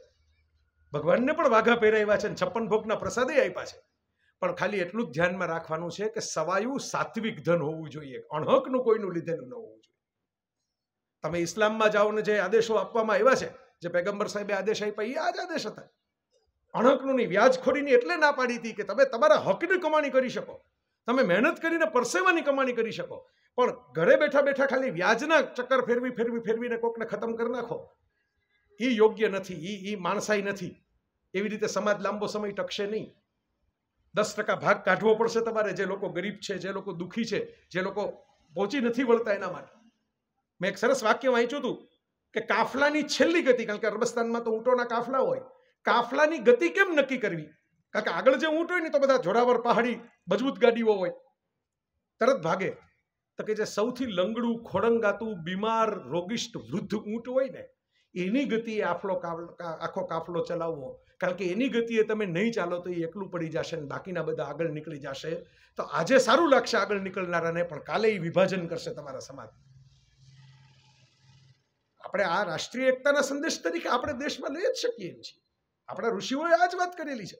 ભગવાનને પણ વાઘા પહેરાવ્યા છે અને છપ્પન ભોગના પ્રસાદે આપ્યા છે પણ ખાલી એટલું જ ધ્યાન માં રાખવાનું છે કે સવાયુ સાત્વિક ધન હોવું જોઈએ અણહકનું કોઈનું લીધેલું ન હોવું જોઈએ તમે ઇસ્લામમાં જાઓને જે આદેશો આપવામાં આવ્યા છે જે પેગમ્બર સાહેબે આદેશ આપી આ આદેશ હતા અણકનુંની વ્યાજખોરીની એટલે ના પાડીતી કે તમે તમારા હકને કમાણી કરી શકો તમે મહેનત કરીને પરસેવાની કમાણી કરી શકો પણ ઘરે બેઠા બેઠા ખાલી વ્યાજના ચક્કર ફેરવી ફેરવી ફેરવીને કોકને ખતમ કરી નાખો ઈ યોગ્ય નથી ઈ ઈ માણસાઈ નથી આવી રીતે સમાજ લાંબો સમય ટકશે નહીં દસ ટકા ભાગ કાઢવો પડશે તમારે જે લોકો ગરીબ છે જે લોકો દુઃખી છે જે લોકો પહોંચી નથી વળતા એના માટે મેં એક સરસ વાક્ય વાંચ્યું હતું કે કાફલાની છેલ્લી ગતિ કારણ કે અરબસ્તાનમાં તો ઊંટોના કાફલા હોય કાફલાની ગતિ કેમ નક્કી કરવી કારણ કે આગળ જે ઊંટ હોય ને તો બધા જોરાવર પહાડી મજબૂત ગાડીઓ હોય તરત ભાગે તો કે જે સૌથી લંગડું ખોડંગાતું બીમાર રોગિષ્ટ વૃદ્ધ ઊંટ હોય ને એની ગતિએ આફલો આખો કાફલો ચલાવવો કારણ કે એની ગતિએ તમે નહીં ચાલો તો એ એકલું પડી જશે ને બાકીના બધા આગળ નીકળી જશે તો આજે સારું લાગશે આગળ નીકળનારાને પણ કાલે એ વિભાજન કરશે તમારા સમાજ આપણે આ રાષ્ટ્રીય એકતાના સંદેશ તરીકે આપણે દેશમાં લઈ જ શકીએ એમ છીએ આપણા ઋષિઓએ આ જ વાત કરેલી છે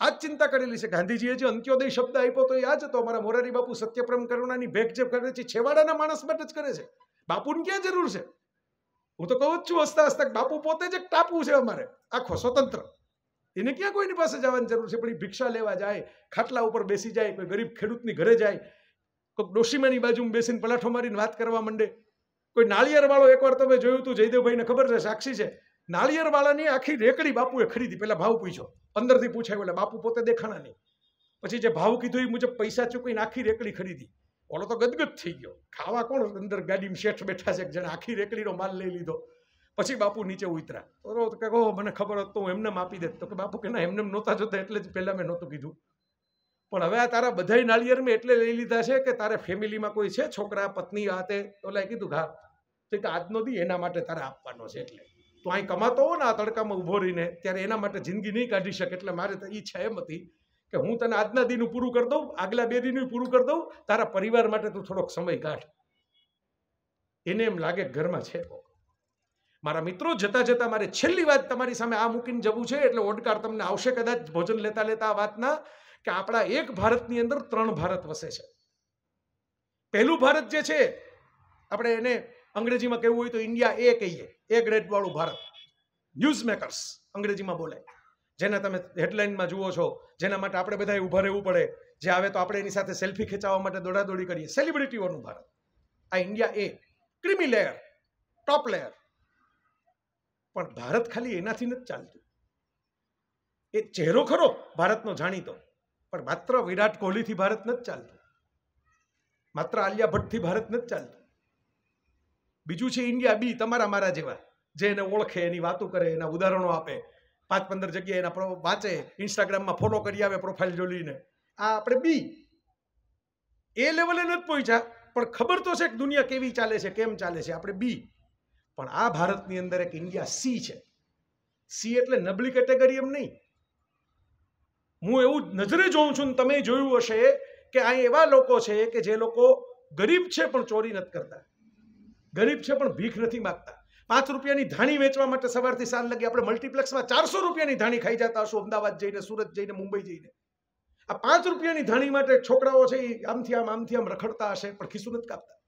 આ જ ચિંતા કરેલી છે ગાંધીજીએ જે અંત્યોદય શબ્દ આપ્યો તો એ આ જ હતો અમારા મોરારી બાપુ સત્યપ્રમ કરુણાની ભેગ જે કરે છે છેવાડાના માણસ માટે જ કરે છે બાપુને ક્યાં જરૂર છે હું તો કહું જ છું હસતા હસતા બાપુ પોતે જ એક ટાપુ છે અમારે આખો સ્વતંત્ર એને ક્યાં કોઈની પાસે જવાની જરૂર છે પણ એ ભિક્ષા લેવા જાય ખાટલા ઉપર બેસી જાય કોઈ ગરીબ ખેડૂતની ઘરે જાય કોઈક ડોશીમાની બાજુમાં બેસીને પલાઠો મારીને વાત કરવા માંડે કોઈ નાળિયેરવાળો એકવાર તમે જોયું હતું જયદેવભાઈને ખબર છે સાક્ષી છે નાળિયેરવાળાની આખી રેકડી બાપુએ ખરીદી પહેલાં ભાવ પૂછ્યો અંદરથી પૂછાય એટલે બાપુ પોતે દેખાણા નહીં પછી જે ભાવ કીધું એ મુજબ પૈસા ચૂકવીને આખી રેકડી ખરીદી ઓલો તો ગદગદ થઈ ગયો ખાવા કોણ અંદર ગાડીમાં શેઠ બેઠા છે જેણે આખી રેકડીનો માલ લઈ લીધો પછી બાપુ નીચે ઉતર્યા તો કે કહો મને ખબર હોત હું એમને આપી દેત તો કે બાપુ કે ના એમને નહોતા જોતા એટલે જ પહેલાં મેં નહોતું કીધું પણ હવે આ તારા બધાય નાળિયેર મેં એટલે લઈ લીધા છે કે તારે ફેમિલીમાં કોઈ છે છોકરા પત્ની આ તે ઓલા કીધું ઘા તો કે આજનો દી એના માટે તારે આપવાનો છે એટલે તો અહીં કમાતો હો ને આ તડકામાં ઊભો રહીને ત્યારે એના માટે જિંદગી નહીં કાઢી શકે એટલે મારે તો ઈચ્છા એમ હતી કે હું તને આજના દિનું પૂરું કરી દઉં આગલા બે દિનનું પૂરું કરી દઉં તારા પરિવાર માટે તું થોડોક સમય કાઢ એને એમ લાગે ઘરમાં છે મારા મિત્રો જતા જતા મારે છેલ્લી વાત તમારી સામે આ મૂકીને જવું છે એટલે ઓડકાર તમને આવશે કદાચ ભોજન લેતા લેતા આ વાતના કે આપણા એક ભારતની અંદર ત્રણ ભારત વસે છે પહેલું ભારત જે છે આપણે એને અંગ્રેજીમાં કહેવું હોય તો ઇન્ડિયા એ કહીએ એ ગ્રેડ વાળું ભારત ન્યૂઝ મેકર્સ અંગ્રેજીમાં બોલાય જેના તમે હેડલાઇનમાં જુઓ છો જેના માટે આપણે બધાએ ઊભા રહેવું પડે જે આવે તો આપણે એની સાથે સેલ્ફી ખેંચાવા માટે દોડાદોડી કરીએ સેલિબ્રિટીઓનું ભારત આ ઇન્ડિયા એ ક્રિમી લેયર ટોપ લેયર પણ ભારત ખાલી એનાથી નથી ચાલતું એ ચહેરો ખરો ભારતનો જાણીતો પણ માત્ર વિરાટ કોહલીથી ભારત નથી ચાલતું માત્ર આલિયા ભટ્ટથી ભારત નથી ચાલતું બીજું છે ઇન્ડિયા બી તમારા મારા જેવા જે એને ઓળખે એની વાતો કરે એના ઉદાહરણો આપે પાંચ પંદર જગ્યાએ એના વાંચે ઇન્સ્ટાગ્રામમાં ફોલો કરી આવે પ્રોફાઇલ જોલીને આ આપણે બી એ લેવલે નથી પહોંચ્યા પણ ખબર તો છે કે દુનિયા કેવી ચાલે છે કેમ ચાલે છે આપણે બી પણ આ ભારતની અંદર એક ઇન્ડિયા સી છે સી એટલે નબળી કેટેગરી એમ નહીં હું એવું નજરે જોઉં છું ને તમે જોયું હશે કે અહીં એવા લોકો છે કે જે લોકો ગરીબ છે પણ ચોરી નથી કરતા ગરીબ છે પણ ભીખ નથી માગતા પાંચ રૂપિયાની ધાણી વેચવા માટે સવારથી સાંજ લગી આપણે મલ્ટીપ્લેક્સમાં ચારસો રૂપિયાની ધાણી ખાઈ જતા હશો અમદાવાદ જઈને સુરત જઈને મુંબઈ જઈને આ પાંચ રૂપિયાની ધાણી માટે છોકરાઓ છે એ આમથી આમ આમથી આમ રખડતા હશે પણ ખિસ્સું નથી કાપતા